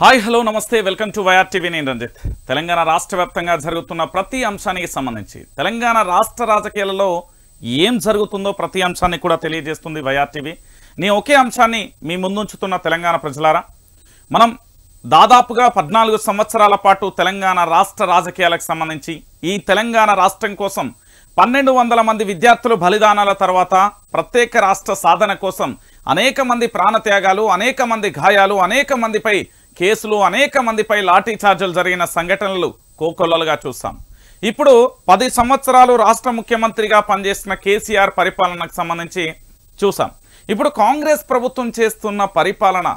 hi hello నమస్తే welcome to YR TV నేను రంజిత్ తెలంగాణ రాష్ట్ర వ్యాప్తంగా జరుగుతున్న ప్రతి అంశానికి సంబంధించి తెలంగాణ రాష్ట్ర రాజకీయాలలో ఏం జరుగుతుందో ప్రతి అంశాన్ని కూడా తెలియజేస్తుంది వైఆర్ టీవీ నేను ఒకే అంశాన్ని మీ ముందుంచుతున్న తెలంగాణ ప్రజలారా మనం దాదాపుగా పద్నాలుగు సంవత్సరాల పాటు తెలంగాణ రాష్ట్ర రాజకీయాలకు సంబంధించి ఈ తెలంగాణ రాష్ట్రం కోసం పన్నెండు వందల మంది విద్యార్థులు బలిదానాల తర్వాత ప్రత్యేక రాష్ట్ర సాధన కోసం అనేక మంది ప్రాణత్యాగాలు అనేక మంది గాయాలు అనేక మందిపై కేసులు అనేక మందిపై లాఠీ చార్జీలు జరిగిన సంఘటనలు కోకొల్లలుగా చూస్తాం ఇప్పుడు పది సంవత్సరాలు రాష్ట్ర ముఖ్యమంత్రిగా పనిచేసిన కేసీఆర్ పరిపాలనకు సంబంధించి చూసాం ఇప్పుడు కాంగ్రెస్ ప్రభుత్వం చేస్తున్న పరిపాలన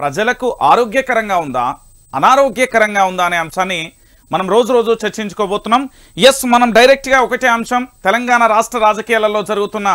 ప్రజలకు ఆరోగ్యకరంగా ఉందా అనారోగ్యకరంగా ఉందా అనే అంశాన్ని మనం రోజు రోజు చర్చించుకోబోతున్నాం ఎస్ మనం డైరెక్ట్గా ఒకటే అంశం తెలంగాణ రాష్ట్ర రాజకీయాలలో జరుగుతున్న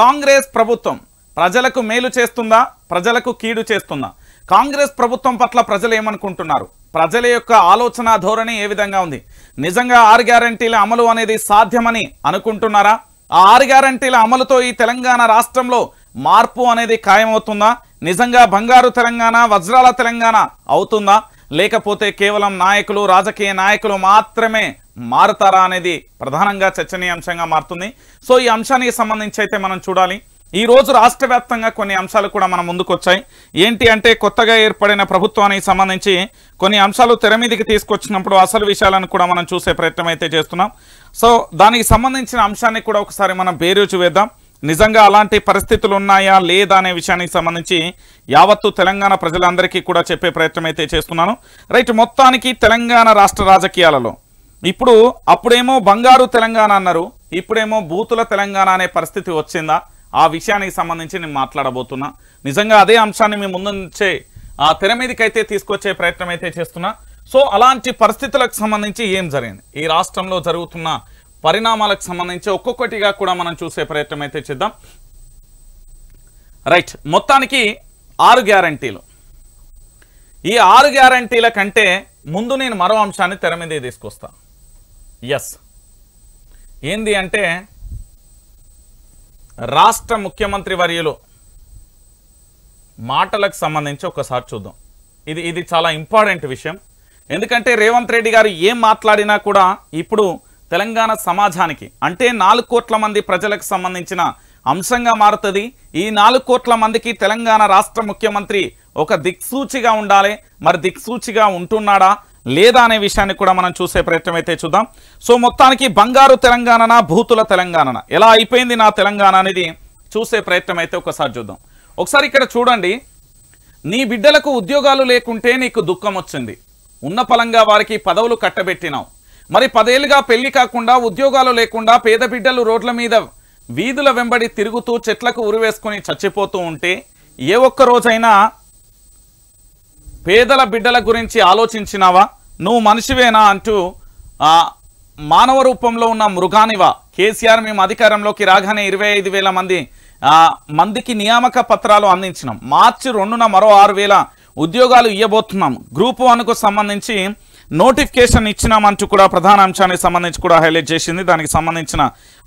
కాంగ్రెస్ ప్రభుత్వం ప్రజలకు మేలు చేస్తుందా ప్రజలకు కీడు చేస్తుందా కాంగ్రెస్ ప్రభుత్వం పట్ల ప్రజలు ఏమనుకుంటున్నారు ప్రజల యొక్క ఆలోచన ధోరణి ఏ విధంగా ఉంది నిజంగా ఆరు గ్యారంటీల అమలు అనేది సాధ్యమని అనుకుంటున్నారా ఆ ఆరు గ్యారంటీల అమలుతో ఈ తెలంగాణ రాష్ట్రంలో మార్పు అనేది ఖాయమవుతుందా నిజంగా బంగారు తెలంగాణ వజ్రాల తెలంగాణ అవుతుందా లేకపోతే కేవలం నాయకులు రాజకీయ నాయకులు మాత్రమే మారుతారా అనేది ప్రధానంగా చర్చనీయాంశంగా మారుతుంది సో ఈ అంశానికి సంబంధించి అయితే మనం చూడాలి ఈ రోజు రాష్ట్ర వ్యాప్తంగా కొన్ని అంశాలు కూడా మన ముందుకొచ్చాయి ఏంటి అంటే కొత్తగా ఏర్పడిన ప్రభుత్వానికి సంబంధించి కొన్ని అంశాలు తెర మీదకి తీసుకొచ్చినప్పుడు అసలు విషయాలను కూడా మనం చూసే ప్రయత్నం అయితే చేస్తున్నాం సో దానికి సంబంధించిన అంశాన్ని కూడా ఒకసారి మనం బేరోజు వేద్దాం నిజంగా అలాంటి పరిస్థితులు ఉన్నాయా లేదా అనే విషయానికి సంబంధించి యావత్తు తెలంగాణ ప్రజలందరికీ కూడా చెప్పే ప్రయత్నం అయితే చేస్తున్నాను రైట్ మొత్తానికి తెలంగాణ రాష్ట్ర రాజకీయాలలో ఇప్పుడు అప్పుడేమో బంగారు తెలంగాణ అన్నారు ఇప్పుడేమో బూతుల తెలంగాణ అనే పరిస్థితి వచ్చిందా ఆ విషయానికి సంబంధించి నేను మాట్లాడబోతున్నా నిజంగా అదే అంశాన్ని మేము ముందుంచే ఆ తెర మీదకైతే తీసుకొచ్చే ప్రయత్నం అయితే చేస్తున్నా సో అలాంటి పరిస్థితులకు సంబంధించి ఏం జరిగింది ఈ రాష్ట్రంలో జరుగుతున్న పరిణామాలకు సంబంధించి ఒక్కొక్కటిగా కూడా మనం చూసే ప్రయత్నం అయితే చేద్దాం రైట్ మొత్తానికి ఆరు గ్యారంటీలు ఈ ఆరు గ్యారంటీల కంటే ముందు నేను మరో అంశాన్ని తెర మీదే తీసుకొస్తా ఎస్ ఏంది అంటే రాష్ట్ర ముఖ్యమంత్రి వర్యులు మాటలకు సంబంధించి ఒకసారి చూద్దాం ఇది ఇది చాలా ఇంపార్టెంట్ విషయం ఎందుకంటే రేవంత్ రెడ్డి గారు ఏం మాట్లాడినా కూడా ఇప్పుడు తెలంగాణ సమాజానికి అంటే నాలుగు కోట్ల మంది ప్రజలకు సంబంధించిన అంశంగా మారుతుంది ఈ నాలుగు కోట్ల మందికి తెలంగాణ రాష్ట్ర ముఖ్యమంత్రి ఒక దిక్సూచిగా ఉండాలి మరి దిక్సూచిగా ఉంటున్నాడా లేదా అనే విషయాన్ని కూడా మనం చూసే ప్రయత్నం అయితే చూద్దాం సో మొత్తానికి బంగారు తెలంగాణనా భూతుల తెలంగాణన ఎలా అయిపోయింది నా తెలంగాణ అనేది చూసే ప్రయత్నం అయితే ఒకసారి చూద్దాం ఒకసారి ఇక్కడ చూడండి నీ బిడ్డలకు ఉద్యోగాలు లేకుంటే నీకు దుఃఖం వచ్చింది ఉన్న పలంగా వారికి పదవులు కట్టబెట్టినావు మరి పదేళ్ళుగా పెళ్లి కాకుండా ఉద్యోగాలు లేకుండా పేద బిడ్డలు రోడ్ల మీద వీధుల వెంబడి తిరుగుతూ చెట్లకు ఉరివేసుకుని చచ్చిపోతూ ఉంటే ఏ ఒక్క రోజైనా పేదల బిడ్డల గురించి ఆలోచించినావా నువ్వు మనిషివేనా అంటూ మానవ రూపంలో ఉన్న మృగానివా కేసీఆర్ మేము అధికారంలోకి రాగానే ఇరవై మంది మందికి నియామక పత్రాలు అందించినాం మార్చి రెండున మరో ఆరు ఉద్యోగాలు ఇవ్వబోతున్నాం గ్రూప్ వన్కు సంబంధించి నోటిఫికేషన్ ఇచ్చినామంటూ కూడా ప్రధాన అంశానికి సంబంధించి కూడా హైలైట్ చేసింది దానికి సంబంధించిన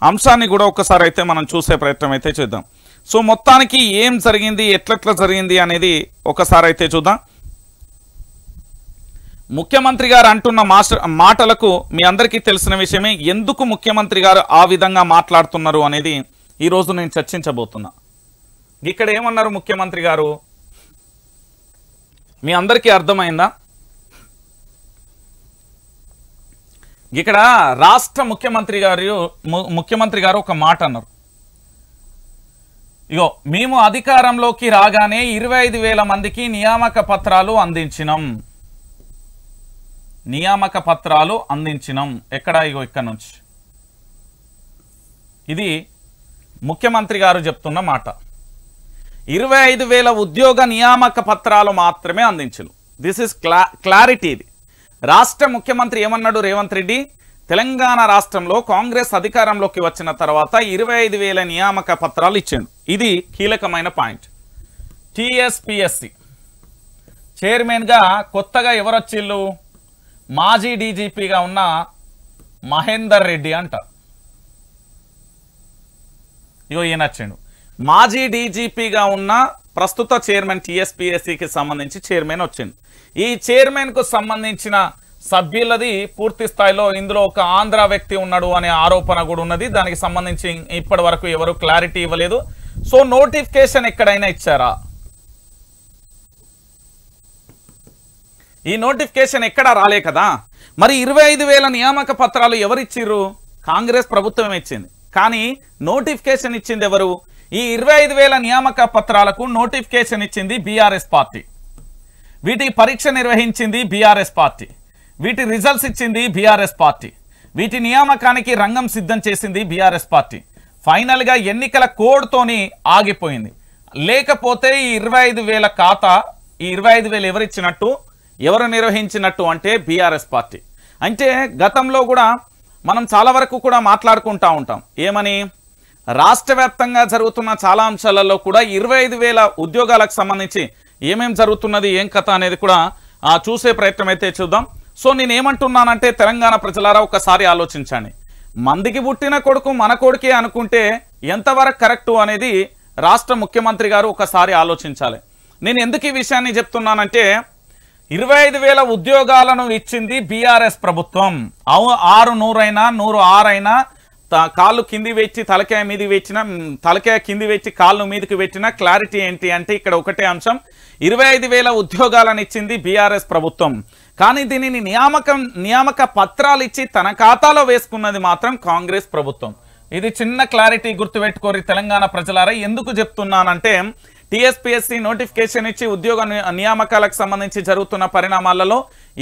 అంశాన్ని కూడా ఒకసారి అయితే మనం చూసే ప్రయత్నం అయితే చేద్దాం సో మొత్తానికి ఏం జరిగింది ఎట్లెట్లా జరిగింది అనేది ఒకసారి అయితే చూద్దాం ముఖ్యమంత్రి గారు అంటున్న మాస్టర్ మాటలకు మీ అందరికీ తెలిసిన విషయమే ఎందుకు ముఖ్యమంత్రి గారు ఆ విధంగా మాట్లాడుతున్నారు అనేది ఈరోజు నేను చర్చించబోతున్నా ఇక్కడ ఏమన్నారు ముఖ్యమంత్రి గారు మీ అందరికీ అర్థమైందా ఇక్కడ రాష్ట్ర ముఖ్యమంత్రి గారు ముఖ్యమంత్రి గారు ఒక మాట అన్నారు ఇగో మేము అధికారంలోకి రాగానే ఇరవై మందికి నియామక పత్రాలు అందించినాం నియామక పత్రాలు అందించినం ఎక్కడ ఇగో ఇక్కడ నుంచి ఇది ముఖ్యమంత్రి గారు చెప్తున్న మాట ఇరవై ఐదు వేల ఉద్యోగ నియామక పత్రాలు మాత్రమే అందించను దిస్ ఇస్ క్లా క్లారిటీ ఇది రాష్ట్ర ముఖ్యమంత్రి ఏమన్నాడు రేవంత్ రెడ్డి తెలంగాణ రాష్ట్రంలో కాంగ్రెస్ అధికారంలోకి వచ్చిన తర్వాత ఇరవై నియామక పత్రాలు ఇచ్చాడు ఇది కీలకమైన పాయింట్ టిఎస్పిఎస్సి చైర్మన్గా కొత్తగా ఎవరొచ్చిళ్ళు మాజీ డీజీపీగా ఉన్న మహేందర్ రెడ్డి అంట ఇగో వచ్చాడు మాజీ డీజీపీగా ఉన్న ప్రస్తుత చైర్మన్ టీఎస్పీఎస్సికి సంబంధించి చైర్మన్ వచ్చింది ఈ చైర్మన్కు సంబంధించిన సభ్యులది పూర్తి స్థాయిలో ఇందులో ఒక ఆంధ్ర వ్యక్తి ఉన్నాడు అనే ఆరోపణ కూడా ఉన్నది దానికి సంబంధించి ఇప్పటి వరకు ఎవరు క్లారిటీ ఇవ్వలేదు సో నోటిఫికేషన్ ఎక్కడైనా ఇచ్చారా ఈ నోటిఫికేషన్ ఎక్కడా రాలే కదా మరి ఇరవై నియామక పత్రాలు ఎవరిచ్చిర్రు కాంగ్రెస్ ప్రభుత్వం ఇచ్చింది కానీ నోటిఫికేషన్ ఇచ్చింది ఎవరు ఈ ఇరవై నియామక పత్రాలకు నోటిఫికేషన్ ఇచ్చింది బీఆర్ఎస్ పార్టీ వీటి పరీక్ష నిర్వహించింది బీఆర్ఎస్ పార్టీ వీటి రిజల్ట్స్ ఇచ్చింది బీఆర్ఎస్ పార్టీ వీటి నియామకానికి రంగం సిద్ధం చేసింది బీఆర్ఎస్ పార్టీ ఫైనల్గా ఎన్నికల కోడ్తోని ఆగిపోయింది లేకపోతే ఈ ఇరవై ఖాతా ఈ ఇరవై ఐదు వేలు ఎవరిచ్చినట్టు ఎవరు నిర్వహించినట్టు అంటే బీఆర్ఎస్ పార్టీ అంటే గతంలో కూడా మనం చాలా వరకు కూడా మాట్లాడుకుంటూ ఉంటాం ఏమని రాష్ట్ర జరుగుతున్న చాలా అంశాలలో కూడా ఇరవై ఉద్యోగాలకు సంబంధించి ఏమేం జరుగుతున్నది ఏం కథ అనేది కూడా చూసే ప్రయత్నం అయితే చూద్దాం సో నేను ఏమంటున్నానంటే తెలంగాణ ప్రజలారా ఒకసారి ఆలోచించండి మందికి పుట్టిన కొడుకు మన కొడుకే అనుకుంటే ఎంతవరకు కరెక్టు అనేది రాష్ట్ర ముఖ్యమంత్రి గారు ఒకసారి ఆలోచించాలి నేను ఎందుకు ఈ విషయాన్ని చెప్తున్నానంటే ఇరవై ఐదు వేల ఉద్యోగాలను ఇచ్చింది బీఆర్ఎస్ ప్రభుత్వం అవు ఆరు నూరైనా నూరు ఆరైనా కాళ్ళు కింది వెచ్చి తలకాయ మీది వెచ్చిన తలకాయ కింది వెచ్చి కాళ్ళు మీదకి వెచ్చిన క్లారిటీ ఏంటి అంటే ఇక్కడ ఒకటే అంశం ఇరవై ఐదు వేల ఉద్యోగాలను ఇచ్చింది బీఆర్ఎస్ ప్రభుత్వం కానీ దీనిని నియామకం నియామక పత్రాలు ఇచ్చి తన ఖాతాలో వేసుకున్నది మాత్రం కాంగ్రెస్ ప్రభుత్వం ఇది చిన్న క్లారిటీ గుర్తుపెట్టుకోరి తెలంగాణ ప్రజలారా ఎందుకు చెప్తున్నానంటే టీఎస్పీఎస్సీ నోటిఫికేషన్ ఇచ్చి ఉద్యోగ నియామకాలకు సంబంధించి జరుగుతున్న పరిణామాలలో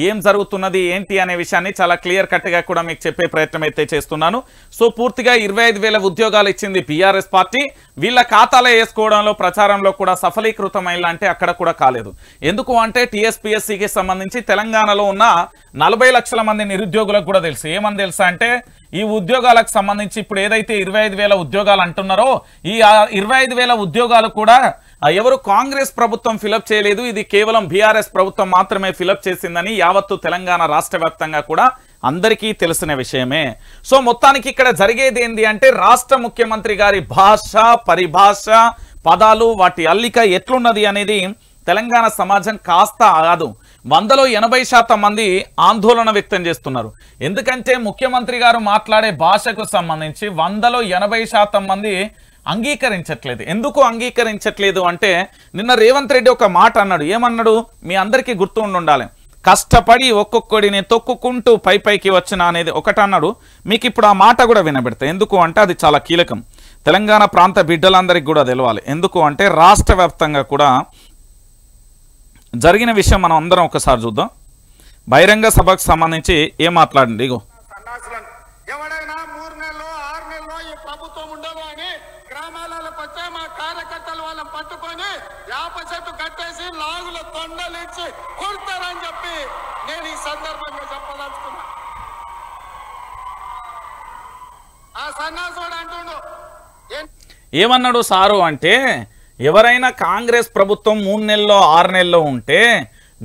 ఏం జరుగుతున్నది ఏంటి అనే విషయాన్ని చాలా క్లియర్ కట్గా కూడా మీకు చెప్పే ప్రయత్నం అయితే చేస్తున్నాను సో పూర్తిగా ఇరవై ఉద్యోగాలు ఇచ్చింది బీఆర్ఎస్ పార్టీ వీళ్ళ ఖాతాలో వేసుకోవడంలో ప్రచారంలో కూడా సఫలీకృతమైన అంటే అక్కడ కూడా కాలేదు ఎందుకు అంటే టీఎస్పీఎస్సీకి సంబంధించి తెలంగాణలో ఉన్న నలభై లక్షల మంది నిరుద్యోగులకు కూడా తెలుసు ఏమని తెలుసా అంటే ఈ ఉద్యోగాలకు సంబంధించి ఇప్పుడు ఏదైతే ఇరవై ఉద్యోగాలు అంటున్నారో ఈ ఇరవై ఉద్యోగాలు కూడా ఎవరు కాంగ్రెస్ ప్రభుత్వం ఫిలప్ చేయలేదు ఇది కేవలం బీఆర్ఎస్ ప్రభుత్వం మాత్రమే ఫిలప్ చేసిందని యావత్తు తెలంగాణ రాష్ట్ర కూడా అందరికీ తెలిసిన విషయమే సో మొత్తానికి ఇక్కడ జరిగేది ఏంటి అంటే రాష్ట్ర ముఖ్యమంత్రి గారి భాష పరిభాష పదాలు వాటి అల్లిక ఎట్లున్నది అనేది తెలంగాణ సమాజం కాస్త కాదు వందలో ఎనభై శాతం మంది ఆందోళన వ్యక్తం చేస్తున్నారు ఎందుకంటే ముఖ్యమంత్రి గారు మాట్లాడే భాషకు సంబంధించి వందలో ఎనభై శాతం మంది అంగీకరించట్లేదు ఎందుకు అంగీకరించట్లేదు అంటే నిన్న రేవంత్ రెడ్డి ఒక మాట అన్నాడు ఏమన్నాడు మీ అందరికీ గుర్తు ఉండాలి కష్టపడి ఒక్కొక్కడిని తొక్కుకుంటూ పై పైకి వచ్చిన అనేది ఒకటన్నాడు మీకు ఇప్పుడు ఆ మాట కూడా వినబెడతా ఎందుకు అంటే అది చాలా కీలకం తెలంగాణ ప్రాంత బిడ్డలందరికీ కూడా తెలవాలి ఎందుకు అంటే రాష్ట్ర కూడా జరిగిన విషయం మనం అందరం ఒకసారి చూద్దాం బహిరంగ సభకు సంబంధించి ఏం మాట్లాడండి ఇగో కట్టేసి నాగుల తొండలు ఇచ్చి కొడతారని చెప్పి నేను ఈ సందర్భంగా చెప్పదలుచుకున్నా ఆ సన్నాసుడు అంటుండు ఏమన్నాడు సారు అంటే ఎవరైనా కాంగ్రెస్ ప్రభుత్వం మూడు నెలల్లో ఆరు నెలల్లో ఉంటే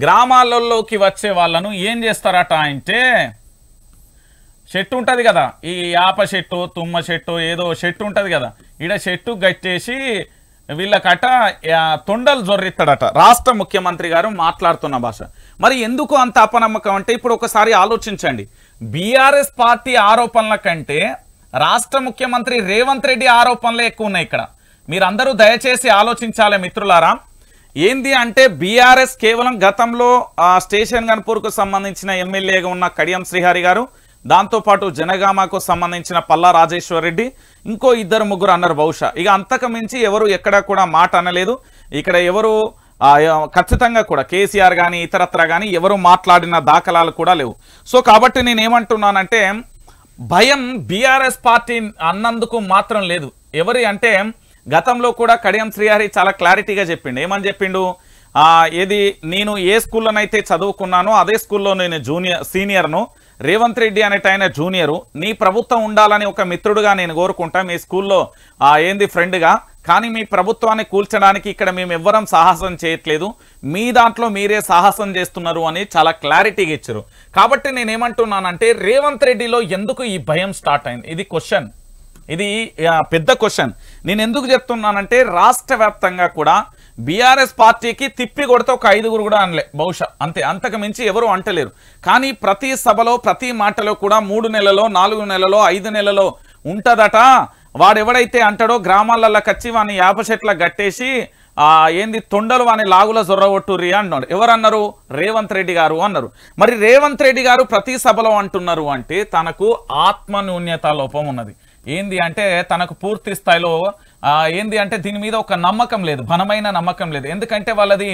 గ్రామాలలోకి వచ్చే వాళ్ళను ఏం చేస్తారట అంటే చెట్టు ఉంటుంది కదా ఈ ఆప చెట్టు తుమ్మ చెట్టు ఏదో చెట్టు ఉంటుంది కదా ఈడ చెట్టు గట్టేసి వీళ్ళకట తొండలు జొర్రిస్తాడట రాష్ట్ర ముఖ్యమంత్రి గారు మాట్లాడుతున్న భాష మరి ఎందుకు అంత అపనమ్మకం అంటే ఇప్పుడు ఒకసారి ఆలోచించండి బీఆర్ఎస్ పార్టీ ఆరోపణల కంటే రాష్ట్ర ముఖ్యమంత్రి రేవంత్ రెడ్డి ఆరోపణలే ఎక్కువ ఉన్నాయి ఇక్కడ మీరందరూ దయచేసి ఆలోచించాలి మిత్రులారా ఏంది అంటే బీఆర్ఎస్ కేవలం గతంలో స్టేషన్ గన్పూర్కు సంబంధించిన ఎమ్మెల్యేగా ఉన్న కడియం శ్రీహరి గారు దాంతోపాటు జనగామకు సంబంధించిన పల్లా రాజేశ్వరరెడ్డి ఇంకో ఇద్దరు ముగ్గురు అన్నారు బహుశా ఇక అంతకు మించి ఎవరు ఎక్కడా కూడా మాట అనలేదు ఇక్కడ ఎవరు ఖచ్చితంగా కూడా కేసీఆర్ కానీ ఇతరత్ర కానీ ఎవరు మాట్లాడిన దాఖలాలు కూడా లేవు సో కాబట్టి నేనేమంటున్నానంటే భయం బీఆర్ఎస్ పార్టీ అన్నందుకు మాత్రం లేదు ఎవరి అంటే గతంలో కూడా కడియం శ్రీహరి చాలా క్లారిటీగా చెప్పిండు ఏమని చెప్పిండు ఏది నేను ఏ స్కూల్లోనైతే చదువుకున్నానో అదే స్కూల్లో నేను జూనియర్ సీనియర్ను రేవంత్ రెడ్డి అనేట ఆయన జూనియరు నీ ప్రభుత్వం ఉండాలని ఒక మిత్రుడుగా నేను కోరుకుంటా మీ స్కూల్లో ఏంది ఫ్రెండ్గా కానీ మీ ప్రభుత్వాన్ని కూల్చడానికి ఇక్కడ మేము ఎవ్వరం సాహసం చేయట్లేదు మీ దాంట్లో మీరే సాహసం చేస్తున్నారు అని చాలా క్లారిటీగా ఇచ్చారు కాబట్టి నేనేమంటున్నానంటే రేవంత్ రెడ్డిలో ఎందుకు ఈ భయం స్టార్ట్ అయింది ఇది క్వశ్చన్ ఇది పెద్ద క్వశ్చన్ నేను ఎందుకు చెప్తున్నానంటే రాష్ట్ర కూడా బీఆర్ఎస్ పార్టీకి తిప్పి కొడితే ఒక ఐదుగురు కూడా అనలే బహుశా అంతే అంతకు మించి ఎవరు అంటలేరు కానీ ప్రతి సభలో ప్రతి మాటలో కూడా మూడు నెలలో నాలుగు నెలలో ఐదు నెలలో ఉంటుందట వాడెవడైతే అంటాడో గ్రామాలలో కచ్చి వాని యాప చెట్ల కట్టేసి ఏంది తొండలు వాని లాగుల జొర్రగొట్టుర్రి అన్నాడు ఎవరన్నారు రేవంత్ రెడ్డి గారు అన్నారు మరి రేవంత్ రెడ్డి గారు ప్రతి సభలో అంటున్నారు అంటే తనకు ఆత్మన్యూన్యత లోపం ఉన్నది ఏంది అంటే తనకు పూర్తి స్థాయిలో ఏంది అంటే దీని మీద ఒక నమ్మకం లేదు బలమైన నమ్మకం లేదు ఎందుకంటే వాళ్ళది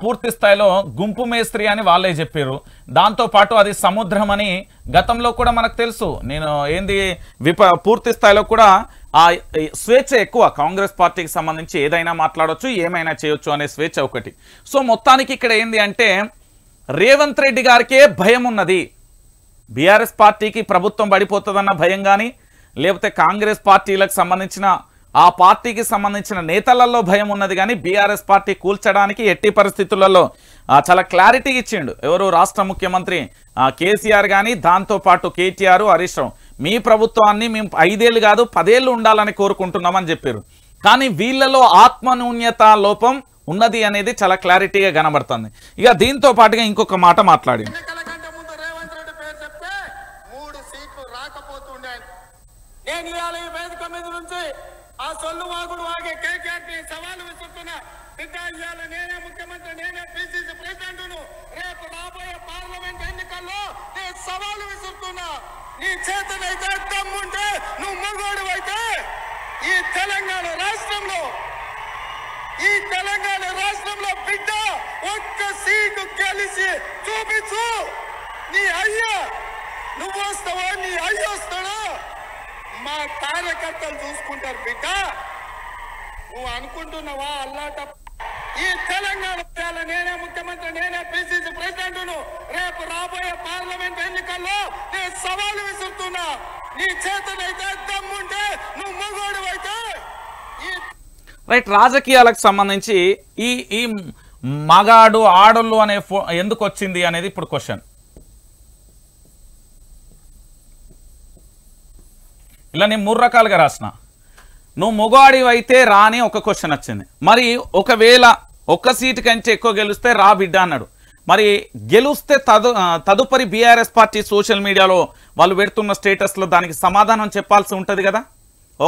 పూర్తి స్థాయిలో గుంపు మేస్త్రి అని వాళ్ళే చెప్పారు దాంతోపాటు అది సముద్రం అని గతంలో కూడా మనకు తెలుసు నేను ఏంది విప పూర్తి స్థాయిలో కూడా ఆ స్వేచ్ఛ ఎక్కువ కాంగ్రెస్ పార్టీకి సంబంధించి ఏదైనా మాట్లాడవచ్చు ఏమైనా చేయొచ్చు అనే స్వేచ్ఛ ఒకటి సో మొత్తానికి ఇక్కడ ఏంది అంటే రేవంత్ రెడ్డి గారికే భయం ఉన్నది బీఆర్ఎస్ పార్టీకి ప్రభుత్వం పడిపోతుందన్న భయం కానీ లేకపోతే కాంగ్రెస్ పార్టీలకు సంబంధించిన ఆ పార్టీకి సంబంధించిన నేతలలో భయం ఉన్నది కానీ బీఆర్ఎస్ పార్టీ కూల్చడానికి ఎట్టి పరిస్థితులలో చాలా క్లారిటీ ఇచ్చిండు ఎవరు రాష్ట్ర ముఖ్యమంత్రి కేసీఆర్ కానీ దాంతోపాటు కేటీఆర్ హరీష్ మీ ప్రభుత్వాన్ని మేము ఐదేళ్ళు కాదు పదేళ్ళు ఉండాలని కోరుకుంటున్నామని చెప్పారు కానీ వీళ్ళలో ఆత్మనూన్యత లోపం ఉన్నది అనేది చాలా క్లారిటీగా కనబడుతుంది ఇక దీంతో పాటుగా ఇంకొక మాట మాట్లాడింది ఆ సొల్లు వాగుడు వాగే కేసీఆర్ సవాలు విసురుతున్నా సిద్ధా ఇయ్యాల నేనే ముఖ్యమంత్రి నేనే పిసిసి ప్రెసిడెంట్ రేపు రాబోయే పార్లమెంట్ ఎన్నికల్లో నేను సవాలు విసురుతున్నా నీ చేతనైతే దమ్ముంటే నువ్వు మగోడు అయితే ఈ తెలంగాణ రాష్ట్రంలో ఈ తెలంగాణ రాష్ట్రంలో బిడ్డ ఒక్క సీటు గెలిచి చూపించు నీ అయ్యా నువ్వు వస్తావా నీ అయ్య వస్తాడు మా కార్యకర్తలు చూసుకుంటారు బిడ్డ నువ్వు అనుకుంటున్నావా అల్లాట ఈ తెలంగాణ నేనే ముఖ్యమంత్రి నేనే పిసిసి ప్రెసిడెంట్ రేపు రాబోయే పార్లమెంట్ ఎన్నికల్లో నేను సవాలు విసురుతున్నా నీ చేతనైతే దమ్ముంటే నువ్వు మగోడు అయితే రైట్ రాజకీయాలకు సంబంధించి ఈ ఈ మగాడు ఆడోళ్ళు అనే ఎందుకు వచ్చింది అనేది ఇప్పుడు క్వశ్చన్ ఇలా నేను మూడు రకాలుగా రాసిన నువ్వు మొగాడివైతే రాని ఒక క్వశ్చన్ వచ్చింది మరి ఒకవేళ ఒక్క సీటు కంటే ఎక్కువ గెలిస్తే రా బిడ్డ అన్నాడు మరి గెలుస్తే తదు తదుపరి బీఆర్ఎస్ పార్టీ సోషల్ మీడియాలో వాళ్ళు పెడుతున్న స్టేటస్లో దానికి సమాధానం చెప్పాల్సి ఉంటుంది కదా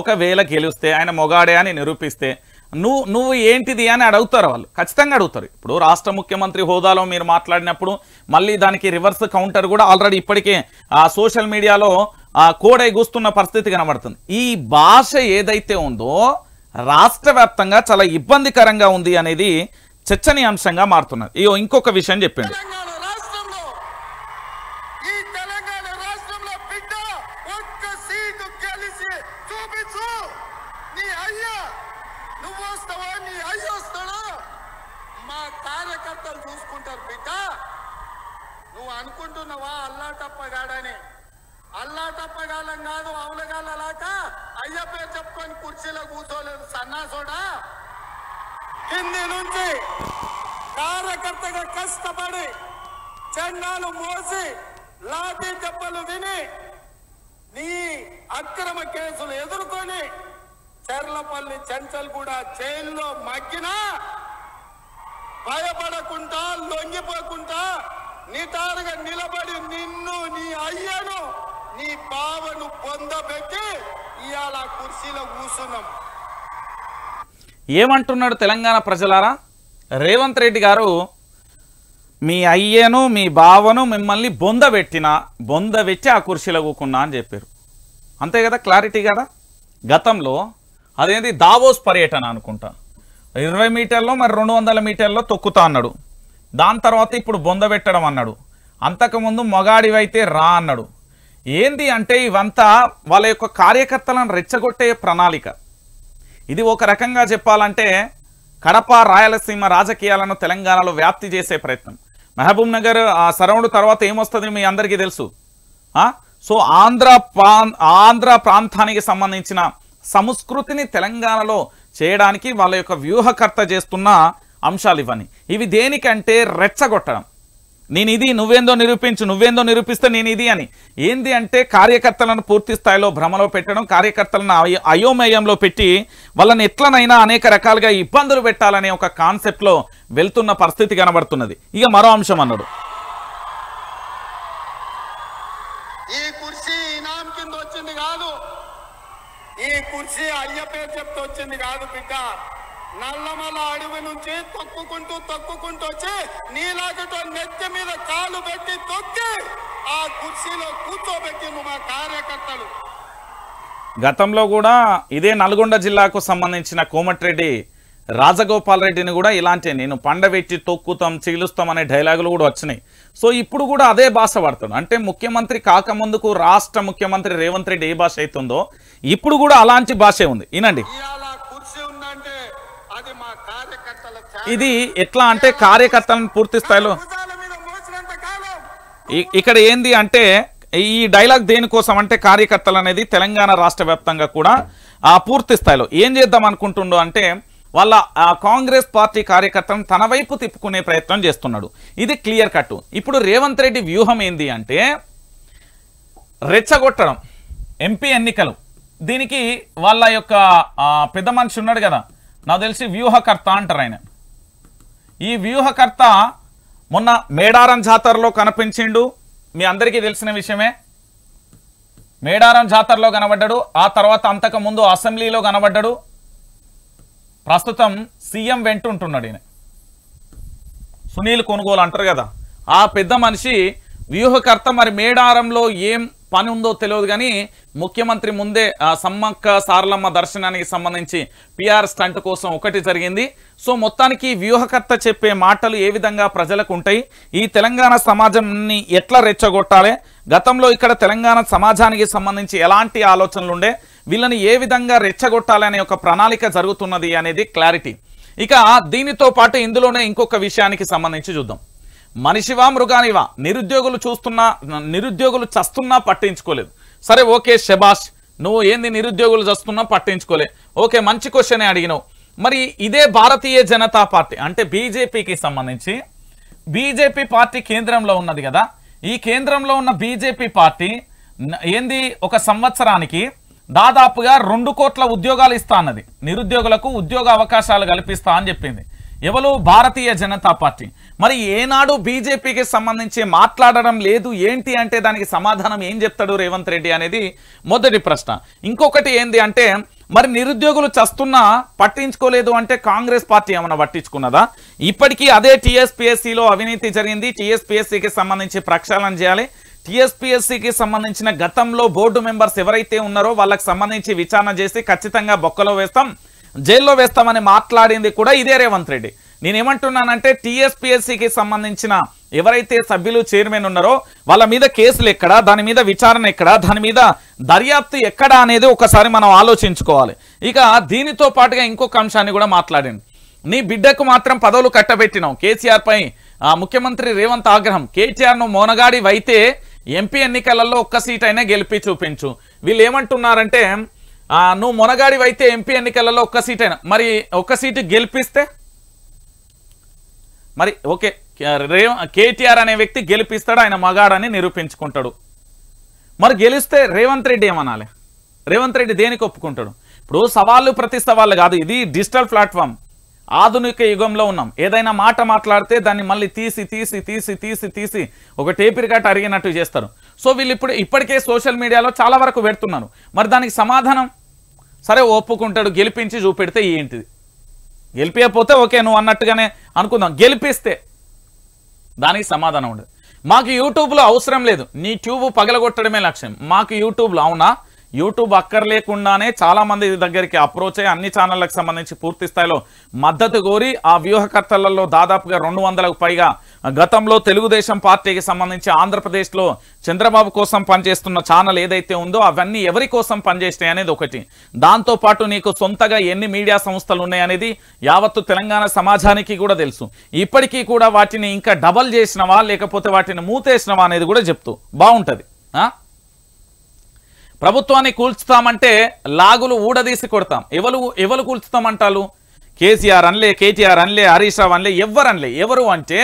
ఒకవేళ గెలిస్తే ఆయన మొగాడే అని నిరూపిస్తే నువ్వు నువ్వు ఏంటిది అని అడుగుతారు వాళ్ళు ఖచ్చితంగా అడుగుతారు ఇప్పుడు రాష్ట్ర ముఖ్యమంత్రి హోదాలో మీరు మాట్లాడినప్పుడు మళ్ళీ దానికి రివర్స్ కౌంటర్ కూడా ఆల్రెడీ ఇప్పటికే ఆ సోషల్ మీడియాలో కోడై కూస్తున్న పరిస్థితి కనబడుతుంది ఈ భాష ఏదైతే ఉందో రాష్ట్ర వ్యాప్తంగా చాలా ఇబ్బందికరంగా ఉంది అనేది చర్చనీయాంశంగా మారుతున్నది ఇయో ఇంకొక విషయం చెప్పింది అనుకుంటున్నావా అల్లా తప్పగాడని అల్లా తప్పగాలం కాదు అవులగాల అలాక అయ్య పేరు చెప్పుకొని కుర్చీలో కూర్చోలేదు సన్నాసోడా కింది నుంచి కార్యకర్తగా కష్టపడి చెండాలు మోసి లాఠీ దెబ్బలు విని నీ అక్రమ కేసులు ఎదుర్కొని చెర్లపల్లి చెంచల్ కూడా జైల్లో మగ్గినా భయపడకుండా లొంగిపోకుండా నిటారుగా నిలబడి నిన్ను నీ అయ్యను నీ బావను పొందబెట్టి ఇవాళ కుర్చీలో కూర్చున్నాం ఏమంటున్నాడు తెలంగాణ ప్రజలారా రేవంత్ రెడ్డి గారు మీ అయ్యను మీ బావను మిమ్మల్ని బొందబెట్టిన పెట్టి ఆ కుర్చీలో కూకున్నా అని చెప్పారు అంతే కదా క్లారిటీ కదా గతంలో అదేంటి దావోస్ పర్యటన అనుకుంటా ఇరవై మీటర్లో మరి రెండు వందల మీటర్లో తొక్కుతా అన్నాడు దాని తర్వాత ఇప్పుడు బొందబెట్టడం అన్నాడు అంతకుముందు మొగాడివైతే రా అన్నాడు ఏంది అంటే ఇవంతా వాళ్ళ యొక్క కార్యకర్తలను రెచ్చగొట్టే ప్రణాళిక ఇది ఒక రకంగా చెప్పాలంటే కడప రాయలసీమ రాజకీయాలను తెలంగాణలో వ్యాప్తి చేసే ప్రయత్నం మహబూబ్ నగర్ సరౌండ్ తర్వాత ఏమొస్తుంది మీ అందరికీ తెలుసు సో ఆంధ్ర ఆంధ్ర ప్రాంతానికి సంబంధించిన సంస్కృతిని తెలంగాణలో చేయడానికి వాళ్ళ యొక్క వ్యూహకర్త చేస్తున్న అంశాలు ఇవన్నీ ఇవి దేనికంటే రెచ్చగొట్టడం నేను ఇది నువ్వేందో నిరూపించు నువ్వేందో నిరూపిస్తే నేను ఇది అని ఏంది అంటే కార్యకర్తలను పూర్తి స్థాయిలో భ్రమలో పెట్టడం కార్యకర్తలను అయోమయంలో పెట్టి వాళ్ళని ఎట్లనైనా అనేక రకాలుగా ఇబ్బందులు పెట్టాలనే ఒక కాన్సెప్ట్లో వెళ్తున్న పరిస్థితి కనబడుతున్నది ఇక మరో అంశం అన్నాడు ఈ కుర్చీ కాదు చెప్తూ వచ్చింది కాదు బిడ్డ నల్లమల అడవి నుంచి తొక్కుకుంటూ తొక్కుకుంటూ వచ్చి నీలాగట నెత్తి మీద కాలు పెట్టి తొక్కి ఆ కుర్చీలో కూర్చోబెట్టి మా కార్యకర్తలు గతంలో కూడా ఇదే నల్గొండ జిల్లాకు సంబంధించిన కోమటిరెడ్డి రాజగోపాల్ రెడ్డిని కూడా ఇలాంటి నేను పండబెట్టి తొక్కుతాం చీలుస్తాం అనే డైలాగులు కూడా వచ్చినాయి సో ఇప్పుడు కూడా అదే భాష పడుతుంది అంటే ముఖ్యమంత్రి కాకముందుకు రాష్ట్ర ముఖ్యమంత్రి రేవంత్ రెడ్డి ఏ భాష అవుతుందో ఇప్పుడు కూడా అలాంటి భాషే ఉంది వినండి ఇది ఎట్లా అంటే కార్యకర్తలను పూర్తి స్థాయిలో ఇక్కడ ఏంది అంటే ఈ డైలాగ్ దేనికోసం అంటే కార్యకర్తలు అనేది తెలంగాణ రాష్ట్ర కూడా పూర్తి స్థాయిలో ఏం చేద్దాం అనుకుంటుండో అంటే వాళ్ళ ఆ కాంగ్రెస్ పార్టీ కార్యకర్తలను తన వైపు తిప్పుకునే ప్రయత్నం చేస్తున్నాడు ఇది క్లియర్ కట్ ఇప్పుడు రేవంత్ రెడ్డి వ్యూహం ఏంది అంటే రెచ్చగొట్టడం ఎంపీ ఎన్నికలు దీనికి వాళ్ళ యొక్క పెద్ద మనిషి ఉన్నాడు కదా నాకు తెలిసి వ్యూహకర్త అంటారు ఆయన ఈ వ్యూహకర్త మొన్న మేడారం జాతరలో కనిపించిండు మీ అందరికీ తెలిసిన విషయమే మేడారం జాతరలో కనబడ్డాడు ఆ తర్వాత అంతకుముందు అసెంబ్లీలో కనబడ్డాడు ప్రస్తుతం సీఎం వెంటుంటున్నాడు ఈయన సునీల్ కొనుగోలు అంటారు కదా ఆ పెద్ద మనిషి వ్యూహకర్త మరి మేడారంలో ఏం పని ఉందో తెలియదు కానీ ముఖ్యమంత్రి ముందే సమ్మక్క సారలమ్మ దర్శనానికి సంబంధించి పిఆర్ స్టంట్ కోసం ఒకటి జరిగింది సో మొత్తానికి వ్యూహకర్త చెప్పే మాటలు ఏ విధంగా ప్రజలకు ఉంటాయి ఈ తెలంగాణ సమాజాన్ని ఎట్లా రెచ్చగొట్టాలి గతంలో ఇక్కడ తెలంగాణ సమాజానికి సంబంధించి ఎలాంటి ఆలోచనలు ఉండే వీళ్ళని ఏ విధంగా రెచ్చగొట్టాలనే ఒక ప్రణాళిక జరుగుతున్నది అనేది క్లారిటీ ఇక దీనితో పాటు ఇందులోనే ఇంకొక విషయానికి సంబంధించి చూద్దాం మనిషివా మృగానివా నిరుద్యోగులు చూస్తున్నా నిరుద్యోగులు చస్తున్నా పట్టించుకోలేదు సరే ఓకే శబాష్ నువ్వు ఏంది నిరుద్యోగులు చస్తున్నా పట్టించుకోలే ఓకే మంచి క్వశ్చనే అడిగినావు మరి ఇదే భారతీయ జనతా పార్టీ అంటే బీజేపీకి సంబంధించి బీజేపీ పార్టీ కేంద్రంలో ఉన్నది కదా ఈ కేంద్రంలో ఉన్న బీజేపీ పార్టీ ఏంది ఒక సంవత్సరానికి దాదాపుగా రెండు కోట్ల ఉద్యోగాలు ఇస్తా అన్నది నిరుద్యోగులకు ఉద్యోగ అవకాశాలు కల్పిస్తా అని చెప్పింది ఎవరు భారతీయ జనతా పార్టీ మరి ఏనాడు బీజేపీకి సంబంధించి మాట్లాడడం లేదు ఏంటి అంటే దానికి సమాధానం ఏం చెప్తాడు రేవంత్ రెడ్డి అనేది మొదటి ప్రశ్న ఇంకొకటి ఏంది అంటే మరి నిరుద్యోగులు చస్తున్నా పట్టించుకోలేదు అంటే కాంగ్రెస్ పార్టీ ఏమైనా పట్టించుకున్నదా ఇప్పటికీ అదే టీఎస్పీఎస్సీలో అవినీతి జరిగింది టీఎస్పీఎస్సీకి సంబంధించి ప్రక్షాళన చేయాలి టీఎస్పీఎస్సీకి సంబంధించిన గతంలో బోర్డు మెంబర్స్ ఎవరైతే ఉన్నారో వాళ్ళకి సంబంధించి విచారణ చేసి ఖచ్చితంగా బొక్కలో వేస్తాం జైల్లో వేస్తామని మాట్లాడింది కూడా ఇదే రేవంత్ రెడ్డి నేనేమంటున్నానంటే టీఎస్పీఎస్సీకి సంబంధించిన ఎవరైతే సభ్యులు చైర్మన్ ఉన్నారో వాళ్ళ మీద కేసులు ఎక్కడా దాని మీద విచారణ ఎక్కడా దాని మీద దర్యాప్తు ఎక్కడా అనేది ఒకసారి మనం ఆలోచించుకోవాలి ఇక దీనితో పాటుగా ఇంకొక అంశాన్ని కూడా మాట్లాడండి నీ బిడ్డకు మాత్రం పదవులు కట్టబెట్టినాం కేసీఆర్పై ముఖ్యమంత్రి రేవంత్ ఆగ్రహం కేటీఆర్ను మోనగాడి వైతే ఎంపీ ఎన్నికలలో ఒక్క సీట్ అయినా గెలిపి చూపించు వీళ్ళు ఏమంటున్నారంటే నువ్వు మొనగాడివైతే ఎంపీ ఎన్నికలలో ఒక్క సీట్ అయినా మరి ఒక్క సీటు గెలిపిస్తే మరి ఓకే రే కేటీఆర్ అనే వ్యక్తి గెలిపిస్తాడు ఆయన మగాడని నిరూపించుకుంటాడు మరి గెలిస్తే రేవంత్ రెడ్డి ఏమనాలి రేవంత్ రెడ్డి దేనికి ఒప్పుకుంటాడు ఇప్పుడు సవాళ్ళు ప్రతి సవాళ్ళు కాదు ఇది డిజిటల్ ప్లాట్ఫామ్ ఆధునిక యుగంలో ఉన్నాం ఏదైనా మాట మాట్లాడితే దాన్ని మళ్ళీ తీసి తీసి తీసి తీసి తీసి ఒక టేపిరికాట అరిగినట్టు చేస్తారు సో వీళ్ళు ఇప్పుడు ఇప్పటికే సోషల్ మీడియాలో చాలా వరకు పెడుతున్నారు మరి దానికి సమాధానం సరే ఒప్పుకుంటాడు గెలిపించి చూపెడితే ఏంటిది గెలిపించకపోతే ఓకే నువ్వు అన్నట్టుగానే అనుకుందాం గెలిపిస్తే దానికి సమాధానం ఉండదు మాకు యూట్యూబ్లో అవసరం లేదు నీ ట్యూబ్ పగలగొట్టడమే లక్ష్యం మాకు యూట్యూబ్లో అవునా యూట్యూబ్ అక్కర్లేకుండానే చాలామంది దగ్గరికి అప్రోచ్ అయ్యి అన్ని ఛానళ్ళకు సంబంధించి పూర్తి స్థాయిలో మద్దతు కోరి ఆ వ్యూహకర్తలలో దాదాపుగా రెండు వందలకు పైగా గతంలో తెలుగుదేశం పార్టీకి సంబంధించి ఆంధ్రప్రదేశ్లో చంద్రబాబు కోసం పనిచేస్తున్న ఛానల్ ఏదైతే ఉందో అవన్నీ ఎవరి కోసం పనిచేస్తాయి అనేది ఒకటి దాంతోపాటు నీకు సొంతగా ఎన్ని మీడియా సంస్థలు ఉన్నాయనేది యావత్తు తెలంగాణ సమాజానికి కూడా తెలుసు ఇప్పటికీ కూడా వాటిని ఇంకా డబల్ చేసినవా లేకపోతే వాటిని మూతేసినవా అనేది కూడా చెప్తూ బాగుంటుంది ప్రభుత్వాన్ని కూల్చుతామంటే లాగులు ఊడదీసి కొడతాం ఎవరు ఎవరు కూల్చుతామంటారు కేసీఆర్ అన్లే కేటీఆర్ అన్లే హరీష్ రావు అన్లే ఎవరు అన్లే ఎవరు అంటే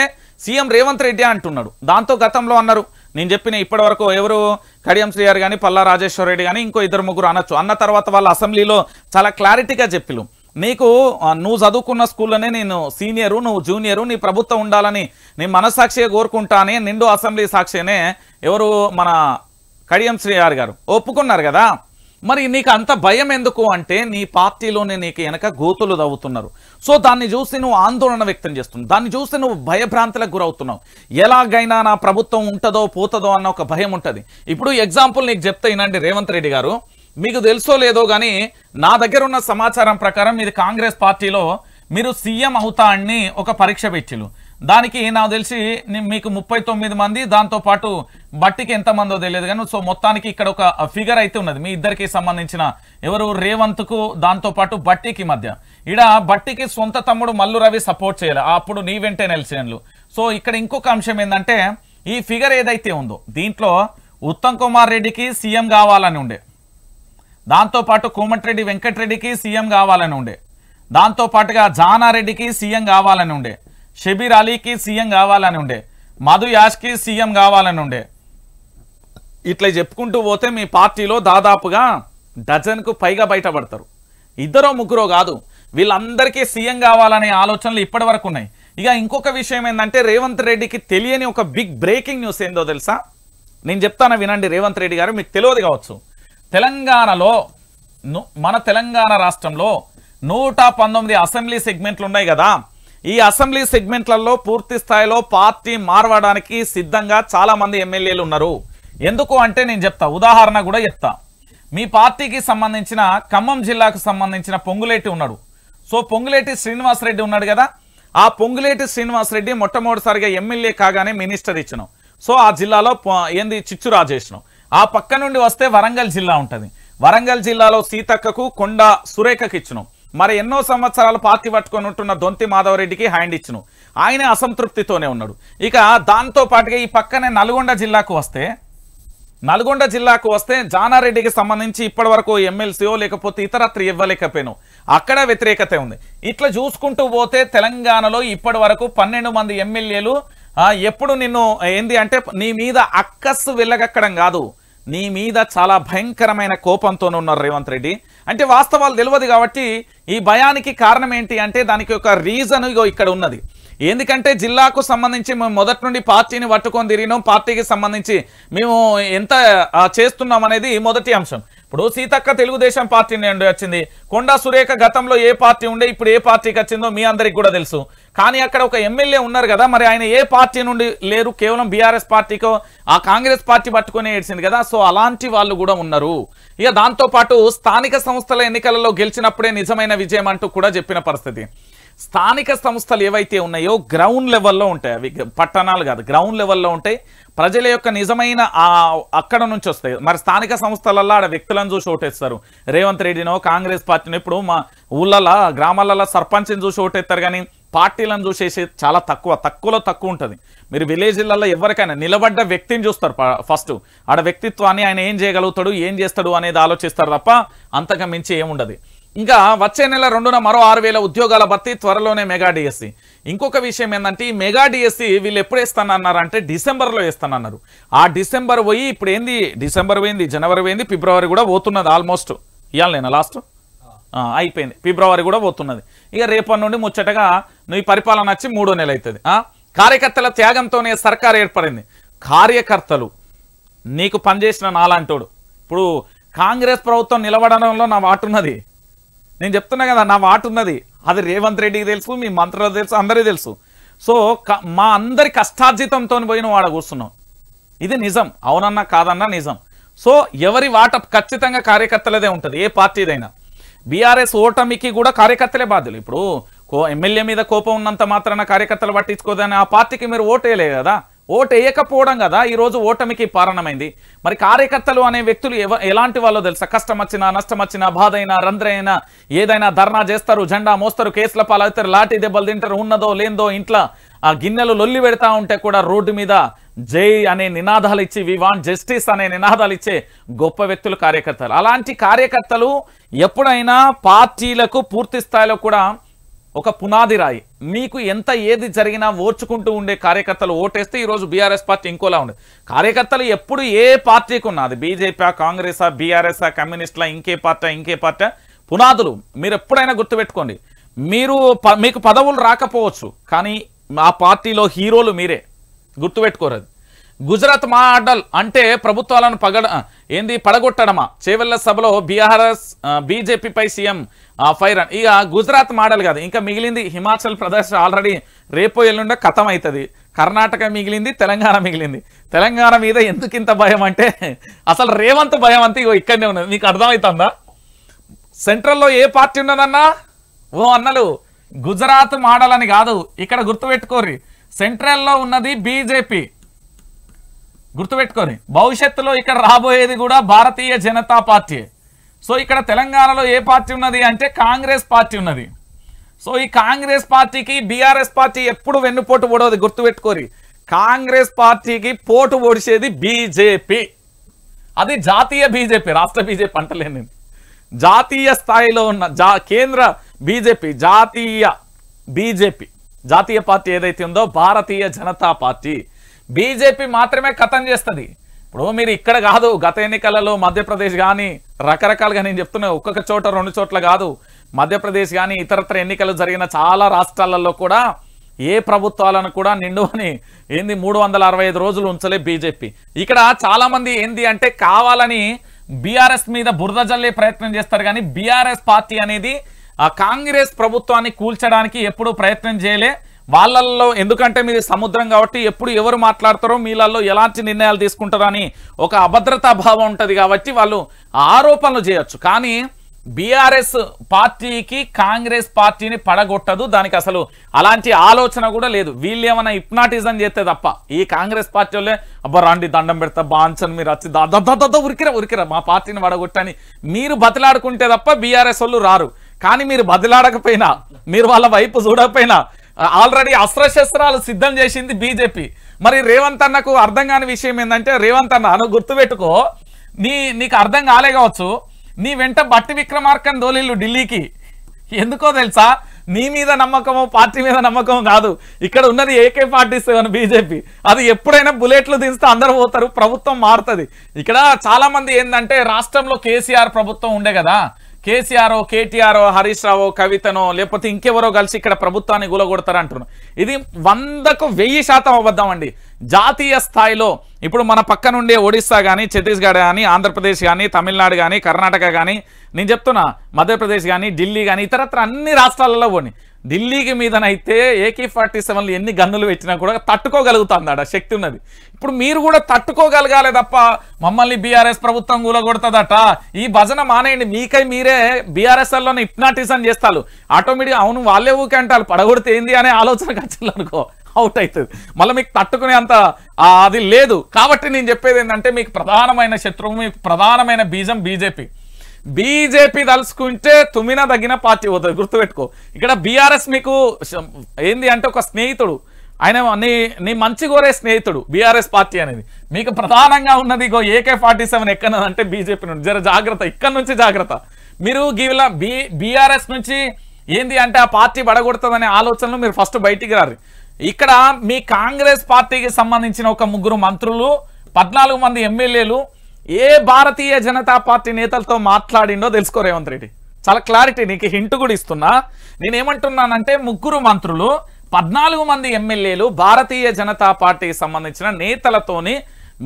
సీఎం రేవంత్ రెడ్డి అంటున్నాడు దాంతో గతంలో అన్నారు నేను చెప్పిన ఇప్పటి వరకు ఎవరు కడియం శ్రీయారు కానీ పల్లా రాజేశ్వర రెడ్డి కానీ ఇంకో ఇద్దరు ముగ్గురు అనొచ్చు అన్న తర్వాత వాళ్ళ అసెంబ్లీలో చాలా క్లారిటీగా చెప్పిలు నీకు నువ్వు చదువుకున్న స్కూల్లోనే నేను సీనియరు నువ్వు జూనియరు నీ ప్రభుత్వం ఉండాలని నేను మనస్సాక్షిగా కోరుకుంటానే నిండు అసెంబ్లీ సాక్షినే ఎవరు మన కడియం శ్రీయారు గారు ఒప్పుకున్నారు కదా మరి నీకు అంత భయం ఎందుకు అంటే నీ పార్టీలోనే నీకు వెనక గోతులు దవ్వుతున్నారు సో దాన్ని చూసి నువ్వు ఆందోళన వ్యక్తం చేస్తున్నావు దాన్ని చూసి నువ్వు భయభ్రాంతులకు గురవుతున్నావు ఎలాగైనా నా ప్రభుత్వం ఉంటుందో పోతుందో అన్న ఒక భయం ఉంటుంది ఇప్పుడు ఎగ్జాంపుల్ నీకు చెప్తే ఏంటంటే రేవంత్ రెడ్డి గారు మీకు తెలుసో లేదో కానీ నా దగ్గర ఉన్న సమాచారం ప్రకారం ఇది కాంగ్రెస్ పార్టీలో మీరు సీఎం అవుతా అని ఒక పరీక్ష పెట్టిళ్ళు దానికి నాకు తెలిసి మీకు ముప్పై తొమ్మిది మంది దాంతోపాటు బట్టికి ఎంతమందో తెలియదు కానీ సో మొత్తానికి ఇక్కడ ఒక ఫిగర్ అయితే ఉన్నది మీ ఇద్దరికి సంబంధించిన ఎవరు రేవంత్కు దాంతోపాటు బట్టికి మధ్య ఇడ బట్టికి సొంత తమ్ముడు మల్లు రవి సపోర్ట్ చేయాలి అప్పుడు నీ వెంటే నిలిచినట్లు సో ఇక్కడ ఇంకొక అంశం ఏంటంటే ఈ ఫిగర్ ఏదైతే ఉందో దీంట్లో ఉత్తమ్ కుమార్ రెడ్డికి సీఎం కావాలని ఉండే దాంతోపాటు కోమటిరెడ్డి వెంకటరెడ్డికి సీఎం కావాలని ఉండే దాంతోపాటుగా జానారెడ్డికి సీఎం కావాలని ఉండే షబీర్ అలీకి సీఎం కావాలని ఉండే మధు యాష్కి సీఎం కావాలని ఉండే ఇట్లా చెప్పుకుంటూ పోతే మీ పార్టీలో దాదాపుగా డజన్కు పైగా బయటపడతారు ఇద్దరో ముగ్గురో కాదు వీళ్ళందరికీ సీఎం కావాలనే ఆలోచనలు ఇప్పటి వరకు ఉన్నాయి ఇక ఇంకొక విషయం ఏంటంటే రేవంత్ రెడ్డికి తెలియని ఒక బిగ్ బ్రేకింగ్ న్యూస్ ఏందో తెలుసా నేను చెప్తాను వినండి రేవంత్ రెడ్డి గారు మీకు తెలియదు కావచ్చు తెలంగాణలో మన తెలంగాణ రాష్ట్రంలో నూట అసెంబ్లీ సెగ్మెంట్లు ఉన్నాయి కదా ఈ అసెంబ్లీ సెగ్మెంట్లలో పూర్తి స్థాయిలో పార్టీ మార్వడానికి సిద్ధంగా చాలామంది ఎమ్మెల్యేలు ఉన్నారు ఎందుకు అంటే నేను చెప్తా ఉదాహరణ కూడా చెప్తా మీ పార్టీకి సంబంధించిన ఖమ్మం జిల్లాకు సంబంధించిన పొంగులేటి ఉన్నాడు సో పొంగులేటి శ్రీనివాసరెడ్డి ఉన్నాడు కదా ఆ పొంగులేటి శ్రీనివాసరెడ్డి మొట్టమొదటిసారిగా ఎమ్మెల్యే కాగానే మినిస్టర్ ఇచ్చిన సో ఆ జిల్లాలో ఏంది చిచ్చు రాజేశను ఆ పక్క నుండి వస్తే వరంగల్ జిల్లా ఉంటుంది వరంగల్ జిల్లాలో సీతక్కకు కొండ సురేఖకు ఇచ్చినాం మరి ఎన్నో సంవత్సరాలు పార్టీ పట్టుకొని ఉంటున్న దొంతి మాధవరెడ్డికి హ్యాండ్ ఇచ్చును ఆయనే అసంతృప్తితోనే ఉన్నాడు ఇక దాంతో పాటుగా ఈ పక్కనే నల్గొండ జిల్లాకు వస్తే నల్గొండ జిల్లాకు వస్తే జానారెడ్డికి సంబంధించి ఇప్పటి వరకు ఎమ్మెల్సీఓ లేకపోతే ఇతరత్ర ఇవ్వలేకపోయాను అక్కడ వ్యతిరేకత ఉంది ఇట్లా చూసుకుంటూ పోతే తెలంగాణలో ఇప్పటి వరకు పన్నెండు మంది ఎమ్మెల్యేలు ఎప్పుడు నిన్ను ఏంది అంటే నీ మీద అక్కస్సు వెళ్ళగక్కడం కాదు నీ మీద చాలా భయంకరమైన కోపంతో ఉన్నారు రేవంత్ రెడ్డి అంటే వాస్తవాలు తెలియదు కాబట్టి ఈ భయానికి కారణం ఏంటి అంటే దానికి ఒక రీజన్ ఇక్కడ ఉన్నది ఎందుకంటే జిల్లాకు సంబంధించి మేము మొదటి నుండి పార్టీని పట్టుకొని తిరిగినాం పార్టీకి సంబంధించి మేము ఎంత చేస్తున్నాం అనేది మొదటి అంశం ఇప్పుడు సీతక్క తెలుగుదేశం పార్టీ నుండి వచ్చింది కొండా సురేఖ గతంలో ఏ పార్టీ ఉండే ఇప్పుడు ఏ పార్టీకి వచ్చిందో మీ అందరికి కూడా తెలుసు కానీ అక్కడ ఒక ఎమ్మెల్యే ఉన్నారు కదా మరి ఆయన ఏ పార్టీ నుండి లేరు కేవలం బీఆర్ఎస్ పార్టీకో ఆ కాంగ్రెస్ పార్టీ పట్టుకునే ఏడ్చింది కదా సో అలాంటి వాళ్ళు కూడా ఉన్నారు ఇక దాంతోపాటు స్థానిక సంస్థల ఎన్నికలలో గెలిచినప్పుడే నిజమైన విజయం అంటూ కూడా చెప్పిన పరిస్థితి స్థానిక సంస్థలు ఏవైతే ఉన్నాయో గ్రౌండ్ లెవెల్లో ఉంటాయి అవి పట్టణాలు కాదు గ్రౌండ్ లెవెల్లో ఉంటాయి ప్రజల యొక్క నిజమైన అక్కడ నుంచి వస్తాయి మరి స్థానిక సంస్థలలో ఆడ వ్యక్తులను చూసి ఓటేస్తారు రేవంత్ రెడ్డినో కాంగ్రెస్ పార్టీనో ఇప్పుడు మా ఊళ్ళలో గ్రామాలలో సర్పంచ్ని చూసి ఓటేస్తారు కానీ పార్టీలను చూసేసి చాలా తక్కువ తక్కువలో తక్కువ ఉంటుంది మీరు విలేజ్లలో ఎవరికైనా నిలబడ్డ వ్యక్తిని చూస్తారు ఫస్ట్ ఆడ వ్యక్తిత్వాన్ని ఆయన ఏం చేయగలుగుతాడు ఏం చేస్తాడు అనేది ఆలోచిస్తారు తప్ప అంతకు మించి ఏముండదు ఇంకా వచ్చే నెల రెండున మరో ఆరు వేల ఉద్యోగాల భర్తీ త్వరలోనే మెగా డిఎస్సి ఇంకొక విషయం ఏంటంటే ఈ మెగా డిఎస్సి వీళ్ళు ఎప్పుడు అంటే డిసెంబర్లో వేస్తానన్నారు ఆ డిసెంబర్ పోయి ఇప్పుడు ఏంది డిసెంబర్ పోయింది జనవరి పోయింది ఫిబ్రవరి కూడా పోతున్నది ఆల్మోస్ట్ ఇవాళ నేను లాస్ట్ అయిపోయింది ఫిబ్రవరి కూడా పోతున్నది ఇక రేపటి నుండి ముచ్చటగా నీ పరిపాలన వచ్చి మూడో నెల అవుతుంది కార్యకర్తల త్యాగంతోనే సర్కార్ ఏర్పడింది కార్యకర్తలు నీకు పనిచేసిన నాలాంటోడు ఇప్పుడు కాంగ్రెస్ ప్రభుత్వం నిలబడడంలో నా వాటున్నది నేను చెప్తున్నా కదా నా వాటున్నది అది రేవంత్ రెడ్డికి తెలుసు మీ మంత్రులకు తెలుసు అందరికీ తెలుసు సో మా అందరి కష్టార్జితంతో పోయిన వాడ కూర్చున్నాం ఇది నిజం అవునన్నా కాదన్నా నిజం సో ఎవరి వాట ఖచ్చితంగా కార్యకర్తలదే ఉంటుంది ఏ పార్టీదైనా బీఆర్ఎస్ ఓటమికి కూడా కార్యకర్తలే బాధ్యులు ఇప్పుడు కో ఎమ్మెల్యే మీద కోపం ఉన్నంత మాత్రాన కార్యకర్తలు పట్టించుకోదని ఆ పార్టీకి మీరు ఓటేయలే కదా ఓటు వేయకపోవడం కదా ఈరోజు ఓటమికి పారణమైంది మరి కార్యకర్తలు అనే వ్యక్తులు ఎలాంటి వాళ్ళో తెలుసా కష్టం వచ్చినా నష్టం వచ్చినా బాధ అయినా రంధ్రైనా ఏదైనా ధర్నా చేస్తారు జెండా మోస్తారు కేసుల పాలవుతారు లాఠీ దెబ్బలు తింటారు ఉన్నదో లేదో ఇంట్లో ఆ గిన్నెలు లొల్లి పెడతా ఉంటే కూడా రోడ్డు మీద జై అనే నినాదాలు ఇచ్చి వి వాంట్ జస్టిస్ అనే నినాదాలు ఇచ్చే గొప్ప వ్యక్తులు కార్యకర్తలు అలాంటి కార్యకర్తలు ఎప్పుడైనా పార్టీలకు పూర్తి స్థాయిలో కూడా ఒక పునాది రాయి మీకు ఎంత ఏది జరిగినా ఓర్చుకుంటూ ఉండే కార్యకర్తలు ఓటేస్తే ఈరోజు బీఆర్ఎస్ పార్టీ ఇంకోలా ఉండదు కార్యకర్తలు ఎప్పుడు ఏ పార్టీకి ఉన్నది బీజేపీ కాంగ్రెసా బీఆర్ఎస్ఆ కమ్యూనిస్ట్లా ఇంకే పార్టీ ఇంకే పార్టీ పునాదులు మీరు ఎప్పుడైనా గుర్తుపెట్టుకోండి మీరు మీకు పదవులు రాకపోవచ్చు కానీ ఆ పార్టీలో హీరోలు మీరే గుర్తుపెట్టుకోరదు గుజరాత్ మా ఆడల్ అంటే ప్రభుత్వాలను పగడ ఏంది పడగొట్టడమా చేవెళ్ల సభలో బీఆర్ఎస్ బీజేపీపై సీఎం ఫైర్ ఇక గుజరాత్ మాడల్ కాదు ఇంకా మిగిలింది హిమాచల్ ప్రదేశ్ ఆల్రెడీ రేపు ఎల్లుండే కథం అవుతుంది కర్ణాటక మిగిలింది తెలంగాణ మిగిలింది తెలంగాణ మీద ఎందుకు ఇంత భయం అంటే అసలు రేవంత్ భయం అంతే ఇక్కడనే ఉన్నది నీకు అర్థమవుతుందా సెంట్రల్లో ఏ పార్టీ ఉన్నదన్నా ఓ అన్నలు గుజరాత్ మాడల్ అని కాదు ఇక్కడ గుర్తుపెట్టుకోర్రి సెంట్రల్లో ఉన్నది బీజేపీ గుర్తుపెట్టుకొని భవిష్యత్తులో ఇక్కడ రాబోయేది కూడా భారతీయ జనతా పార్టీ సో ఇక్కడ తెలంగాణలో ఏ పార్టీ ఉన్నది అంటే కాంగ్రెస్ పార్టీ ఉన్నది సో ఈ కాంగ్రెస్ పార్టీకి బీఆర్ఎస్ పార్టీ ఎప్పుడు వెన్నుపోటు ఓడవది గుర్తుపెట్టుకోరి కాంగ్రెస్ పార్టీకి పోటు ఓడిసేది బీజేపీ అది జాతీయ బీజేపీ రాష్ట్ర బీజేపీ అంటలేను జాతీయ స్థాయిలో ఉన్న జా కేంద్ర బీజేపీ జాతీయ బీజేపీ జాతీయ పార్టీ ఏదైతే ఉందో భారతీయ జనతా పార్టీ బీజేపీ మాత్రమే కథం చేస్తుంది ఇప్పుడు మీరు ఇక్కడ కాదు గత ఎన్నికలలో మధ్యప్రదేశ్ కానీ రకరకాలుగా నేను చెప్తున్నా ఒక్కొక్క చోట రెండు చోట్ల కాదు మధ్యప్రదేశ్ కానీ ఇతరత్ర ఎన్నికలు జరిగిన చాలా రాష్ట్రాలలో కూడా ఏ ప్రభుత్వాలను కూడా నిండువని ఏంది మూడు వందల అరవై ఐదు రోజులు ఉంచలే బీజేపీ ఇక్కడ చాలామంది ఏంది అంటే కావాలని బీఆర్ఎస్ మీద బురద జల్లే ప్రయత్నం చేస్తారు కానీ బీఆర్ఎస్ పార్టీ అనేది కాంగ్రెస్ ప్రభుత్వాన్ని కూల్చడానికి ఎప్పుడూ ప్రయత్నం చేయలే వాళ్ళల్లో ఎందుకంటే మీది సముద్రం కాబట్టి ఎప్పుడు ఎవరు మాట్లాడతారో మీలలో ఎలాంటి నిర్ణయాలు తీసుకుంటారో అని ఒక అభద్రతా భావం ఉంటుంది కాబట్టి వాళ్ళు ఆరోపణలు చేయొచ్చు కానీ బీఆర్ఎస్ పార్టీకి కాంగ్రెస్ పార్టీని పడగొట్టదు దానికి అసలు అలాంటి ఆలోచన కూడా లేదు వీళ్ళు ఏమైనా ఇప్నాటిజం చేస్తే తప్ప ఈ కాంగ్రెస్ పార్టీ వాళ్ళే అబ్బా రాండి దండం పెడతా బాన్సన్ మీరు వచ్చి దద్ద ఉరికిరా ఉరికిరా మా పార్టీని పడగొట్టని మీరు బతిలాడుకుంటే తప్ప బీఆర్ఎస్ వాళ్ళు రారు కానీ మీరు బదిలాడకపోయినా మీరు వాళ్ళ వైపు చూడకపోయినా ఆల్రెడీ అస్త్రశస్త్రాలు సిద్ధం చేసింది బీజేపీ మరి రేవంత్ అన్నకు అర్థం కాని విషయం ఏంటంటే రేవంత్ అన్న నువ్వు గుర్తుపెట్టుకో నీ నీకు అర్థం కాలే కావచ్చు నీ వెంట బట్టి విక్రమార్కన్ దోలీలు ఢిల్లీకి ఎందుకో తెలుసా నీ మీద నమ్మకము పార్టీ మీద నమ్మకం కాదు ఇక్కడ ఉన్నది ఏకే పార్టీ అని బీజేపీ అది ఎప్పుడైనా బుల్లెట్లు దించితే అందరూ పోతారు ప్రభుత్వం మారుతుంది ఇక్కడ చాలామంది ఏంటంటే రాష్ట్రంలో కేసీఆర్ ప్రభుత్వం ఉండే కదా కేసీఆర్ కేటీఆర్ హరీష్ రావు కవితను లేకపోతే ఇంకెవరో కలిసి ఇక్కడ ప్రభుత్వాన్ని అంటున్నారు ఇది వందకు వెయ్యి శాతం అబద్ధం జాతీయ స్థాయిలో ఇప్పుడు మన పక్కనుండే ఒడిస్సా కానీ ఛత్తీస్గఢ్ కానీ ఆంధ్రప్రదేశ్ కానీ తమిళనాడు కానీ కర్ణాటక కానీ నేను చెప్తున్నా మధ్యప్రదేశ్ కానీ ఢిల్లీ కానీ ఇతరత్ర అన్ని రాష్ట్రాలలో పోయి ఢిల్లీకి మీదనైతే ఏకే ఫార్టీ సెవెన్లు ఎన్ని గన్నులు పెట్టినా కూడా తట్టుకోగలుగుతుంది శక్తి ఉన్నది ఇప్పుడు మీరు కూడా తట్టుకోగలగాలి తప్ప మమ్మల్ని బీఆర్ఎస్ ప్రభుత్వం కూలగొడుతుందట ఈ భజన మానేయండి మీకై మీరే బీఆర్ఎస్ఎల్లోనే హిప్నాటిజం చేస్తారు ఆటోమేటిక్గా అవును వాళ్ళే ఊకే అంటారు పడగొడితే ఏంది అనే ఆలోచనకు వచ్చింది అనుకో అవుట్ అవుతుంది మళ్ళీ మీకు తట్టుకునే అంత అది లేదు కాబట్టి నేను చెప్పేది ఏంటంటే మీకు ప్రధానమైన శత్రువు మీకు ప్రధానమైన బీజం బీజేపీ బీజేపీ తలుసుకుంటే తుమ్మిన తగిన పార్టీ పోతుంది గుర్తుపెట్టుకో ఇక్కడ బీఆర్ఎస్ మీకు ఏంది అంటే ఒక స్నేహితుడు ఆయన నీ నీ మంచి కోరే స్నేహితుడు బీఆర్ఎస్ పార్టీ అనేది మీకు ప్రధానంగా ఉన్నది ఇగో ఏకే ఫార్టీ సెవెన్ ఎక్కనంటే బీజేపీ నుండి జర జాగ్రత్త ఇక్కడ నుంచి జాగ్రత్త మీరు గీవిలా బీ బీఆర్ఎస్ నుంచి ఏంది అంటే ఆ పార్టీ పడగొడుతుందనే ఆలోచనలు మీరు ఫస్ట్ బయటికి రారు ఇక్కడ మీ కాంగ్రెస్ పార్టీకి సంబంధించిన ఒక ముగ్గురు మంత్రులు పద్నాలుగు మంది ఎమ్మెల్యేలు ఏ భారతీయ జనతా పార్టీ నేతలతో మాట్లాడిండో తెలుసుకో రేవంత్ రెడ్డి చాలా క్లారిటీ నీకు హింట్ కూడా ఇస్తున్నా నేనేమంటున్నానంటే ముగ్గురు మంత్రులు పద్నాలుగు మంది ఎమ్మెల్యేలు భారతీయ జనతా పార్టీకి సంబంధించిన నేతలతోని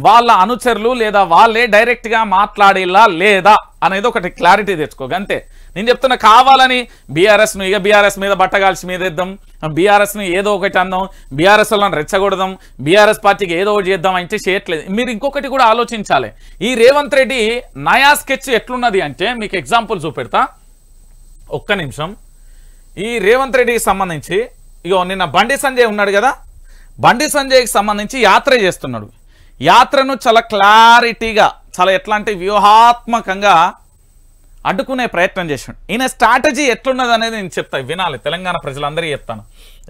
వాళ్ళ అనుచరులు లేదా వాళ్ళే డైరెక్ట్గా మాట్లాడేలా లేదా అనేది ఒకటి క్లారిటీ తెచ్చుకో అంతే నేను చెప్తున్నా కావాలని బీఆర్ఎస్ను ఇక బీఆర్ఎస్ మీద బట్టగాల్చి మీద ఇద్దాం బీఆర్ఎస్ను ఏదో ఒకటి అందాం బీఆర్ఎస్ వాళ్ళని రెచ్చగొడదాం బీఆర్ఎస్ పార్టీకి ఏదో ఒకటి చేద్దాం అంటే చేయట్లేదు మీరు ఇంకొకటి కూడా ఆలోచించాలి ఈ రేవంత్ రెడ్డి నయా స్కెచ్ ఎట్లున్నది అంటే మీకు ఎగ్జాంపుల్ చూపెడతా ఒక్క నిమిషం ఈ రేవంత్ రెడ్డికి సంబంధించి ఇగో నిన్న బండి సంజయ్ ఉన్నాడు కదా బండి సంజయ్కి సంబంధించి యాత్ర చేస్తున్నాడు యాత్రను చాలా క్లారిటీగా చాలా ఎట్లా అంటే వ్యూహాత్మకంగా అడ్డుకునే ప్రయత్నం చేసాడు ఈయన స్ట్రాటజీ ఎట్లున్నది అనేది నేను చెప్తాను వినాలి తెలంగాణ ప్రజలందరికీ చెప్తాను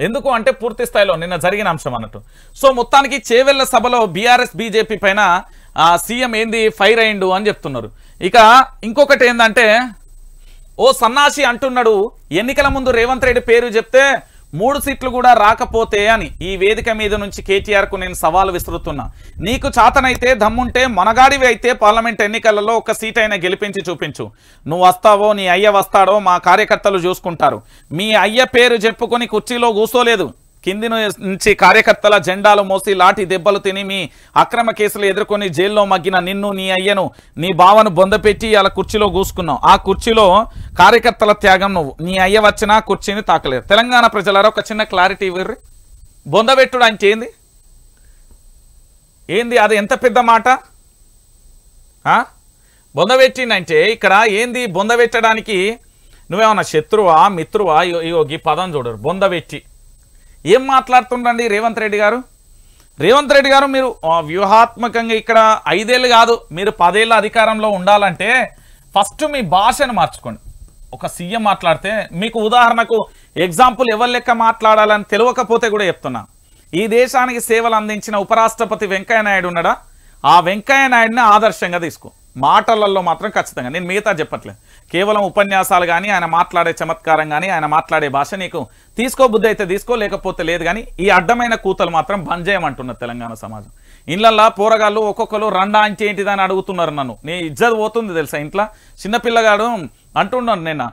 ఎందుకు అంటే పూర్తి స్థాయిలో నిన్న జరిగిన అంశం అన్నట్టు సో మొత్తానికి చేవెళ్ల సభలో బీఆర్ఎస్ బీజేపీ పైన సీఎం ఏంది ఫైర్ అయిండు అని చెప్తున్నారు ఇక ఇంకొకటి ఏంటంటే ఓ సన్నాసి అంటున్నాడు ఎన్నికల ముందు రేవంత్ రెడ్డి పేరు చెప్తే మూడు సీట్లు కూడా రాకపోతే అని ఈ వేదిక మీద నుంచి కేటీఆర్కు నేను సవాల్ విసురుతున్నా నీకు చాతనైతే దమ్ముంటే మొనగాడివి అయితే పార్లమెంట్ ఎన్నికలలో ఒక సీట్ అయినా గెలిపించి చూపించు నువ్వు వస్తావో నీ అయ్య వస్తాడో మా కార్యకర్తలు చూసుకుంటారు మీ అయ్య పేరు చెప్పుకొని కుర్చీలో కూర్చోలేదు కింది నుంచి కార్యకర్తల జెండాలు మోసి లాఠీ దెబ్బలు తిని మీ అక్రమ కేసులు ఎదుర్కొని జైల్లో మగ్గిన నిన్ను నీ అయ్యను నీ బావను బొందపెట్టి అలా కుర్చీలో కూసుకున్నావు ఆ కుర్చీలో కార్యకర్తల త్యాగం నువ్వు నీ అయ్య వచ్చినా కుర్చీని తాకలేదు తెలంగాణ ప్రజలారా ఒక చిన్న క్లారిటీ ఇవ్వర్రి బొందబెట్టుడు అంటే ఏంది ఏంది అది ఎంత పెద్ద మాట బొందబెట్టిందంటే ఇక్కడ ఏంది బొందబెట్టడానికి నువ్వేమన్నా శత్రువా మిత్రువా ఈ పదం చూడరు బొందబెట్టి ఏం మాట్లాడుతుండండి రేవంత్ రెడ్డి గారు రేవంత్ రెడ్డి గారు మీరు వ్యూహాత్మకంగా ఇక్కడ ఐదేళ్ళు కాదు మీరు పదేళ్ళ అధికారంలో ఉండాలంటే ఫస్ట్ మీ భాషను మార్చుకోండి ఒక సీఎం మాట్లాడితే మీకు ఉదాహరణకు ఎగ్జాంపుల్ ఎవరి లెక్క మాట్లాడాలని తెలియకపోతే కూడా చెప్తున్నా ఈ దేశానికి సేవలు అందించిన ఉపరాష్ట్రపతి వెంకయ్యనాయుడు ఉన్నాడా ఆ వెంకయ్యనాయుడిని ఆదర్శంగా తీసుకో మాటలలో మాత్రం ఖచ్చితంగా నేను మిగతా చెప్పట్లేదు కేవలం ఉపన్యాసాలు కానీ ఆయన మాట్లాడే చమత్కారం కానీ ఆయన మాట్లాడే భాష నీకు తీసుకో బుద్ధి అయితే తీసుకో లేకపోతే లేదు కానీ ఈ అడ్డమైన కూతలు మాత్రం బంద్ చేయమంటున్నారు తెలంగాణ సమాజం ఇళ్ళల్లో పోరగాళ్ళు ఒక్కొక్కరు రండా అంటే ఏంటిదని అడుగుతున్నారు నన్ను నీ ఇజ్జత్ పోతుంది తెలుసా ఇంట్లో చిన్నపిల్లగాడు అంటున్నాను నిన్న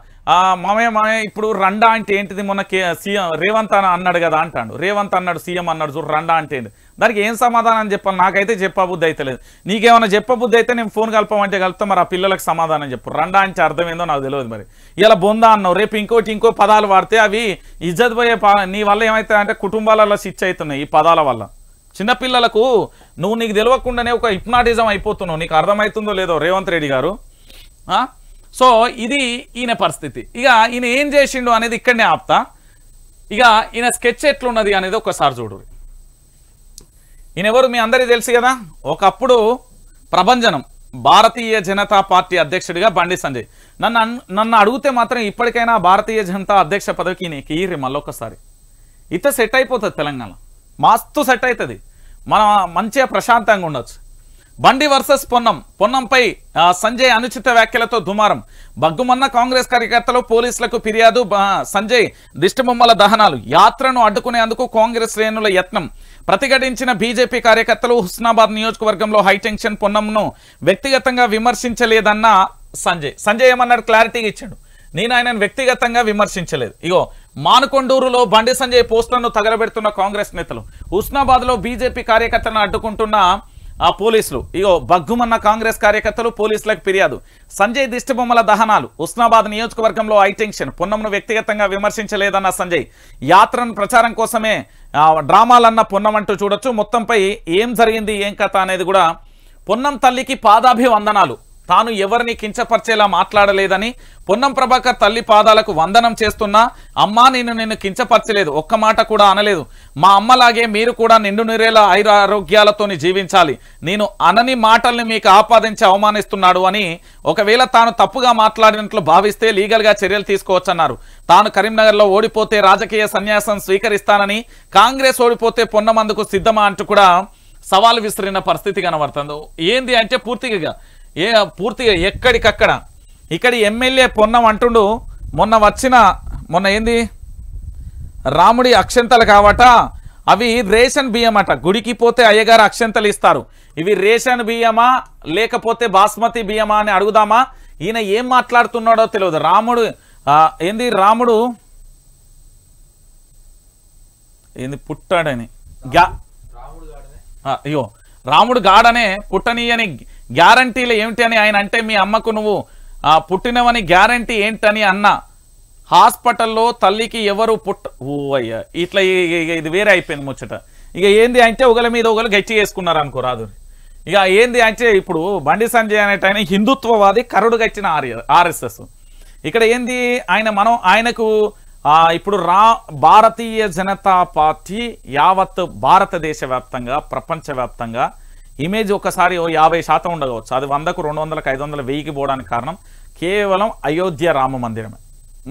మామయ్య మామయ్య ఇప్పుడు రండా అంటే ఏంటిది మొన్న సీఎం రేవంత్ అన్నాడు కదా అంటాడు రేవంత్ అన్నాడు సీఎం అన్నాడు చూడు రండా అంటే దానికి ఏం సమాధానం చెప్పాలి నాకైతే చెప్పబుద్ధి అయితే లేదు నీకేమైనా చెప్పబుద్ధి అయితే నేను ఫోన్ కలపమంటే కలుపుతా మరి ఆ పిల్లలకు సమాధానం చెప్పు రండా అంటే అర్థమైందో నాకు తెలియదు మరి ఇలా బొందా అన్నావు రేపు ఇంకోటి ఇంకో పదాలు వాడితే అవి ఇజ్జత్ పోయే నీ వల్ల ఏమవుతాయి అంటే కుటుంబాలలో స్విచ్ అవుతున్నాయి ఈ పదాల వల్ల చిన్నపిల్లలకు నువ్వు నీకు తెలియకుండానే ఒక హిప్నాటిజం అయిపోతున్నావు నీకు అర్థమవుతుందో లేదో రేవంత్ రెడ్డి గారు సో ఇది ఈయన పరిస్థితి ఇక ఈయన ఏం చేసిండు అనేది ఇక్కడనే ఆప్తా ఇక ఈయన స్కెచ్ ఎట్లున్నది అనేది ఒకసారి చూడు ఈయనెవరు మీ అందరికీ తెలుసు కదా ఒకప్పుడు ప్రభంజనం భారతీయ జనతా పార్టీ అధ్యక్షుడిగా బండి సంజయ్ నన్ను నన్ను అడిగితే మాత్రం ఇప్పటికైనా భారతీయ జనతా అధ్యక్ష పదవికి నీకు ఈ మళ్ళొకసారి ఇత సెట్ అయిపోతుంది తెలంగాణ మస్తు సెట్ అవుతుంది మనం మంచిగా ప్రశాంతంగా ఉండొచ్చు బండి వర్సెస్ పొన్నం పొన్నంపై సంజయ్ అనుచిత వ్యాఖ్యలతో దుమారం బగ్గుమన్న కాంగ్రెస్ కార్యకర్తలు పోలీసులకు ఫిర్యాదు సంజయ్ దిష్టిబొమ్మల దహనాలు యాత్రను అడ్డుకునేందుకు కాంగ్రెస్ శ్రేణుల యత్నం ప్రతిఘటించిన బీజేపీ కార్యకర్తలు హుస్నాబాద్ నియోజకవర్గంలో హైటెన్షన్ పొన్నంను వ్యక్తిగతంగా విమర్శించలేదన్న సంజయ్ సంజయ్ ఏమన్నాడు క్లారిటీగా ఇచ్చాడు నేను ఆయనను వ్యక్తిగతంగా విమర్శించలేదు ఇగో మానకొండూరులో బండి సంజయ్ పోస్టులను తగలబెడుతున్న కాంగ్రెస్ నేతలు హుస్నాబాద్ లో బీజేపీ కార్యకర్తలను అడ్డుకుంటున్న ఆ పోలీసులు ఇగో బగ్గుమన్న కాంగ్రెస్ కార్యకర్తలు పోలీసులకు ఫిర్యాదు సంజయ్ దిష్టిబొమ్మల దహనాలు ఉస్నాబాద్ నియోజకవర్గంలో హైటెన్షన్ పొన్నంను వ్యక్తిగతంగా విమర్శించలేదన్న సంజయ్ యాత్రను ప్రచారం కోసమే డ్రామాలన్న పొన్నం అంటూ చూడొచ్చు మొత్తంపై ఏం జరిగింది ఏం కథ అనేది కూడా పొన్నం తల్లికి పాదాభివందనాలు తాను ఎవరిని కించపరిచేలా మాట్లాడలేదని పొన్నం ప్రభాకర్ తల్లి పాదాలకు వందనం చేస్తున్నా అమ్మా నేను నిన్ను కించపరచలేదు ఒక్క మాట కూడా అనలేదు మా అమ్మలాగే మీరు కూడా నిండు నిరేల ఐరారోగ్యాలతోని జీవించాలి నేను అనని మాటల్ని మీకు ఆపాదించి అవమానిస్తున్నాడు అని ఒకవేళ తాను తప్పుగా మాట్లాడినట్లు భావిస్తే లీగల్గా చర్యలు తీసుకోవచ్చన్నారు తాను కరీంనగర్లో ఓడిపోతే రాజకీయ సన్యాసం స్వీకరిస్తానని కాంగ్రెస్ ఓడిపోతే పొన్నమందుకు సిద్ధమా అంటూ కూడా సవాల్ విసిరిన పరిస్థితి కనబడుతుంది ఏంది అంటే పూర్తిగా ఏ పూర్తిగా ఎక్కడికక్కడ ఇక్కడ ఎమ్మెల్యే పొన్నం అంటుండు మొన్న వచ్చిన మొన్న ఏంది రాముడి అక్షంతలు కావట అవి రేషన్ బియ్యం అట గుడికి పోతే అయ్యగారు అక్షంతలు ఇస్తారు ఇవి రేషన్ బియ్యమా లేకపోతే బాస్మతి బియ్యమా అని అడుగుదామా ఈయన ఏం మాట్లాడుతున్నాడో తెలియదు రాముడు ఏంది రాముడు ఏంది పుట్టాడని అయ్యో రాముడు గాడనే పుట్టనీయని గ్యారంటీలు ఏమిటి అని ఆయన అంటే మీ అమ్మకు నువ్వు పుట్టినవని గ్యారంటీ ఏంటని అన్న హాస్పిటల్లో తల్లికి ఎవరు పుట్ట ఓ అయ్యా ఇట్లా ఇది వేరే అయిపోయింది ముచ్చట ఇక ఏంది అంటే ఒకళ్ళ మీద ఒకరు గట్టి చేసుకున్నారు అనుకో రాదు ఇక ఏంది అంటే ఇప్పుడు బండి సంజయ్ అనేటైన హిందుత్వవాది కరుడు గచ్చిన ఆర్ఎస్ఎస్ ఇక్కడ ఏంది ఆయన మనం ఆయనకు ఇప్పుడు రా భారతీయ జనతా పార్టీ యావత్ భారతదేశ వ్యాప్తంగా ప్రపంచవ్యాప్తంగా ఇమేజ్ ఒకసారి యాభై శాతం ఉండవచ్చు అది వందకు రెండు వందలకు ఐదు వందల వెయ్యికి పోవడానికి కారణం కేవలం అయోధ్య రామ మందిరమే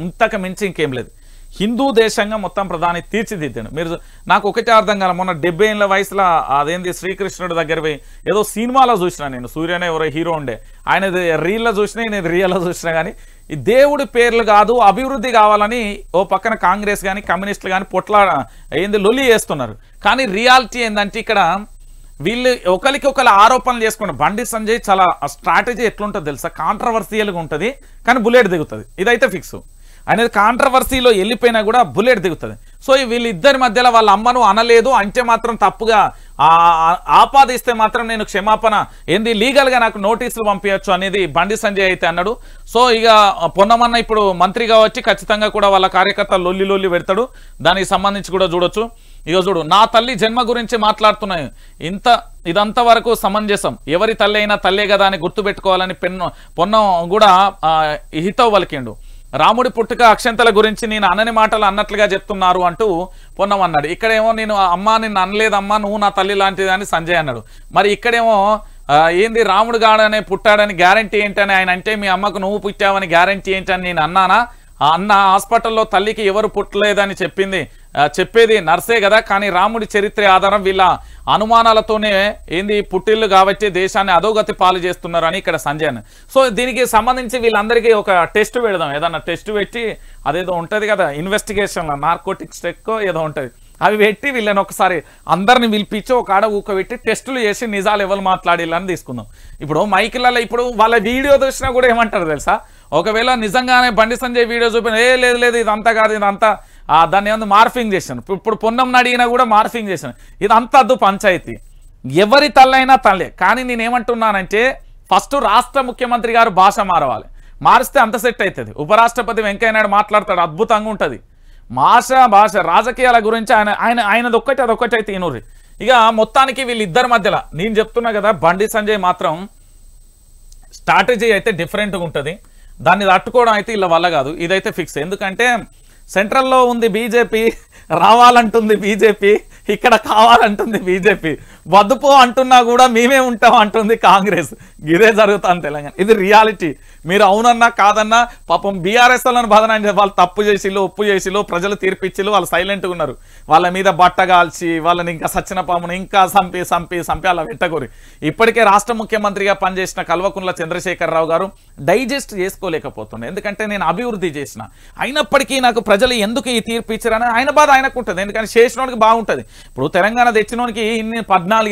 ఇంతకు మించి ఇంకేం లేదు హిందూ దేశంగా మొత్తం ప్రధాని తీర్చిదిద్దాడు మీరు నాకు ఒకటే అర్థం కాదు మొన్న డెబ్బై ఏళ్ళ వయసులో అదేంది శ్రీకృష్ణుడి దగ్గర పోయి ఏదో సినిమాలో చూసిన నేను సూర్యనే ఎవరో హీరో ఉండే ఆయన రీల్లో చూసినా నేను రియల్లో చూసినా కానీ ఈ దేవుడి పేర్లు కాదు అభివృద్ధి కావాలని ఓ పక్కన కాంగ్రెస్ కానీ కమ్యూనిస్టులు కానీ పొట్లా ఏంది లొలి వేస్తున్నారు కానీ రియాలిటీ ఏంటంటే ఇక్కడ వీళ్ళు ఒకరికి ఒకరు ఆరోపణలు చేసుకున్న బండి సంజయ్ చాలా స్ట్రాటజీ ఎట్లుంటుంది తెలుసా కాంట్రవర్సియల్గా ఉంటుంది కానీ బుల్లెట్ దిగుతుంది ఇదైతే ఫిక్స్ అనేది కాంట్రవర్సీలో వెళ్ళిపోయినా కూడా బుల్లెట్ దిగుతుంది సో వీళ్ళిద్దరి మధ్యలో వాళ్ళ అమ్మను అనలేదు అంటే మాత్రం తప్పుగా ఆపాదిస్తే మాత్రం నేను క్షమాపణ ఏంది లీగల్గా నాకు నోటీసులు పంపించచ్చు అనేది బండి సంజయ్ అయితే అన్నాడు సో ఇక పొన్నమన్న ఇప్పుడు మంత్రిగా వచ్చి ఖచ్చితంగా కూడా వాళ్ళ కార్యకర్త లొల్లి లొల్లి పెడతాడు దానికి సంబంధించి కూడా చూడొచ్చు ఇక చూడు నా తల్లి జన్మ గురించి మాట్లాడుతున్నాయి ఇంత ఇదంత వరకు సమంజసం ఎవరి తల్లి అయినా తల్లే కదా అని గుర్తుపెట్టుకోవాలని పెన్ను పొన్నం కూడా హితో వలికిండు రాముడి పుట్టుక అక్షంతల గురించి నేను అనని మాటలు అన్నట్లుగా చెప్తున్నారు అంటూ పొన్నం అన్నాడు ఇక్కడేమో నేను అమ్మా నిన్ను అనలేదమ్మా నువ్వు నా తల్లి లాంటిది అని సంజయ్ అన్నాడు మరి ఇక్కడేమో ఏంది రాముడు గాడనే పుట్టాడని గ్యారంటీ ఏంటని ఆయన అంటే మీ అమ్మకు నువ్వు పుట్టావని గ్యారంటీ ఏంటని నేను అన్నానా అన్న హాస్పిటల్లో తల్లికి ఎవరు పుట్టలేదని చెప్పింది చెప్పేది నర్సే కదా కానీ రాముడి చరిత్ర ఆధారం వీళ్ళ అనుమానాలతోనే ఏంది పుట్టిల్లు కాబట్టి దేశాన్ని అధోగతి పాలు చేస్తున్నారని ఇక్కడ సంజయన్ సో దీనికి సంబంధించి వీళ్ళందరికీ ఒక టెస్ట్ పెడదాం ఏదన్నా టెస్ట్ పెట్టి అదేదో ఉంటుంది కదా ఇన్వెస్టిగేషన్లో నార్కోటిక్స్ టెక్కో ఏదో ఉంటుంది అవి పెట్టి వీళ్ళని ఒకసారి అందరిని పిలిపించి ఒక ఆడ ఊకబెట్టి టెస్టులు చేసి నిజాలు ఎవరు మాట్లాడేళ్ళని తీసుకుందాం ఇప్పుడు మైకిలలో ఇప్పుడు వాళ్ళ వీడియో చూసినా కూడా ఏమంటారు తెలుసా ఒకవేళ నిజంగానే బండి సంజయ్ వీడియో చూపిన ఏ లేదు లేదు ఇదంతా కాదు ఇదంతా దాన్ని ఏమన్నా మార్ఫింగ్ చేశాను ఇప్పుడు పొన్నం అడిగినా కూడా మార్ఫింగ్ చేశాను ఇది అంతద్దు పంచాయతీ ఎవరి తల్లైనా తల్లే కానీ నేనేమంటున్నానంటే ఫస్ట్ రాష్ట్ర ముఖ్యమంత్రి గారు భాష మారవాలి మారిస్తే అంత సెట్ అవుతుంది ఉపరాష్ట్రపతి వెంకయ్యనాయుడు మాట్లాడతాడు అద్భుతంగా ఉంటుంది భాష భాష రాజకీయాల గురించి ఆయన ఆయన ఆయనది ఒక్కటి ఒక్కటి అయితే ఈనూరి ఇక మొత్తానికి వీళ్ళిద్దరి మధ్యలో నేను చెప్తున్నా కదా బండి సంజయ్ మాత్రం స్ట్రాటజీ అయితే డిఫరెంట్గా ఉంటుంది దాన్ని తట్టుకోవడం అయితే ఇలా వల్ల కాదు ఇదైతే ఫిక్స్ ఎందుకంటే సెంట్రల్లో ఉంది బీజేపీ రావాలంటుంది బీజేపీ ఇక్కడ కావాలంటుంది బీజేపీ వద్దుపో అంటున్నా కూడా మేమే ఉంటాం అంటుంది కాంగ్రెస్ ఇదే జరుగుతాను తెలంగాణ ఇది రియాలిటీ మీరు అవునన్నా కాదన్నా పాపం బీఆర్ఎస్ వాళ్ళని బాధన వాళ్ళు తప్పు చేసిలో ఉప్పు చేసిలో ప్రజలు తీర్పిచ్చిలో వాళ్ళు సైలెంట్గా ఉన్నారు వాళ్ళ మీద బట్ట కాల్చి వాళ్ళని ఇంకా సచ్చిన పామును ఇంకా సంపి సంపి సంపి అలా పెట్టగోరి ఇప్పటికే రాష్ట్ర ముఖ్యమంత్రిగా పనిచేసిన కల్వకుంట్ల చంద్రశేఖరరావు గారు డైజెస్ట్ చేసుకోలేకపోతున్నాను ఎందుకంటే నేను అభివృద్ధి చేసిన అయినప్పటికీ నాకు ప్రజలు ఎందుకు ఈ తీర్పు ఇచ్చారని ఆయన బాధ ఆయనకు ఉంటుంది ఎందుకంటే చేసినోడికి బాగుంటుంది ఇప్పుడు తెలంగాణ తెచ్చినోడికి ఇన్ని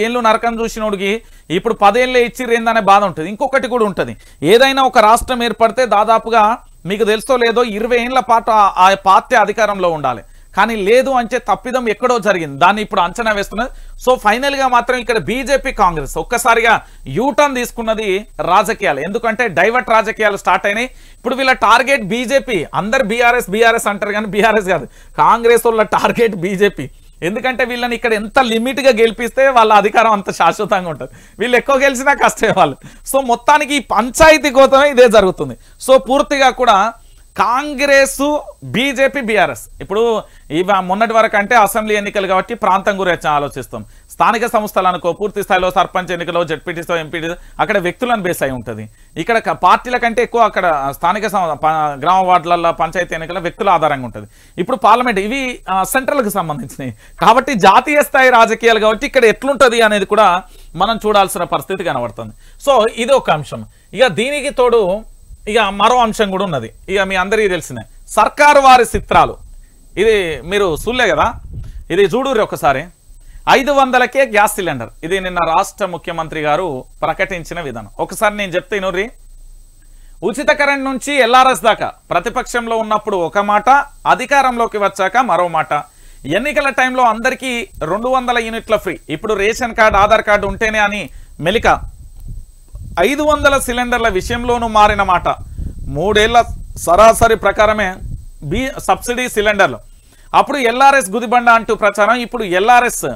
ఏళ్ళు నరకం చూసినోడికి ఇప్పుడు పదేళ్ళే ఇచ్చిరేందనే బాధ ఉంటుంది ఇంకొకటి కూడా ఉంటుంది ఏదైనా ఒక రాష్ట్రం ఏర్పడితే దాదాపుగా మీకు తెలుసో లేదో ఇరవై ఏళ్ళ పాటు ఆ పార్టీ అధికారంలో ఉండాలి కానీ లేదు అంటే తప్పిదం ఎక్కడో జరిగింది దాన్ని ఇప్పుడు అంచనా వేస్తున్నది సో ఫైనల్గా మాత్రం ఇక్కడ బీజేపీ కాంగ్రెస్ ఒక్కసారిగా యూటర్న్ తీసుకున్నది రాజకీయాలు ఎందుకంటే డైవర్ట్ రాజకీయాలు స్టార్ట్ అయినాయి ఇప్పుడు వీళ్ళ టార్గెట్ బీజేపీ అందరు బీఆర్ఎస్ బీఆర్ఎస్ అంటారు కానీ బీఆర్ఎస్ కాదు కాంగ్రెస్ వాళ్ళ టార్గెట్ బీజేపీ ఎందుకంటే వీళ్ళని ఇక్కడ ఎంత లిమిట్గా గెలిపిస్తే వాళ్ళ అధికారం అంత శాశ్వతంగా ఉంటుంది వీళ్ళు ఎక్కువ గెలిచినా కష్టమే వాళ్ళు సో మొత్తానికి ఈ పంచాయతీ కోతమే ఇదే జరుగుతుంది సో పూర్తిగా కూడా కాంగ్రెస్ బీజేపీ బీఆర్ఎస్ ఇప్పుడు ఇవి మొన్నటి వరకు అంటే అసెంబ్లీ ఎన్నికలు కాబట్టి ప్రాంతం గురించి ఆలోచిస్తాం స్థానిక అనుకో పూర్తి స్థాయిలో సర్పంచ్ ఎన్నికలో జడ్పీటీసో ఎంపీటీ అక్కడ వ్యక్తులను బేస్ అయి ఉంటుంది ఇక్కడ పార్టీల కంటే ఎక్కువ అక్కడ స్థానిక గ్రామ వార్డులలో పంచాయతీ ఎన్నికల వ్యక్తుల ఆధారంగా ఉంటుంది ఇప్పుడు పార్లమెంట్ ఇవి సెంట్రల్కి సంబంధించినవి కాబట్టి జాతీయ స్థాయి రాజకీయాలు కాబట్టి ఇక్కడ ఎట్లుంటుంది అనేది కూడా మనం చూడాల్సిన పరిస్థితి కనబడుతుంది సో ఇది ఒక అంశం ఇక దీనికి తోడు ఇక మరో అంశం కూడా ఉన్నది ఇక మీ అందరికీ తెలిసిన సర్కారు వారి చిత్రాలు ఇది మీరు చూడలే కదా ఇది చూడూరి ఒకసారి ఐదు వందలకే గ్యాస్ సిలిండర్ ఇది నిన్న రాష్ట్ర ముఖ్యమంత్రి గారు ప్రకటించిన విధానం ఒకసారి నేను చెప్తే నూరి ఉచిత కరెంట్ నుంచి ఎల్ఆర్ఎస్ దాకా ప్రతిపక్షంలో ఉన్నప్పుడు ఒక మాట అధికారంలోకి వచ్చాక మరో మాట ఎన్నికల టైంలో అందరికీ రెండు వందల యూనిట్ల ఫ్రీ ఇప్పుడు రేషన్ కార్డు ఆధార్ కార్డు ఉంటేనే అని మెలిక ఐదు వందల సిలిండర్ల విషయంలోనూ మారిన మాట మూడేళ్ల సరాసరి ప్రకారమే బి సబ్సిడీ సిలిండర్లు అప్పుడు ఎల్ఆర్ఎస్ గుదిబండ అంటూ ప్రచారం ఇప్పుడు ఎల్ఆర్ఎస్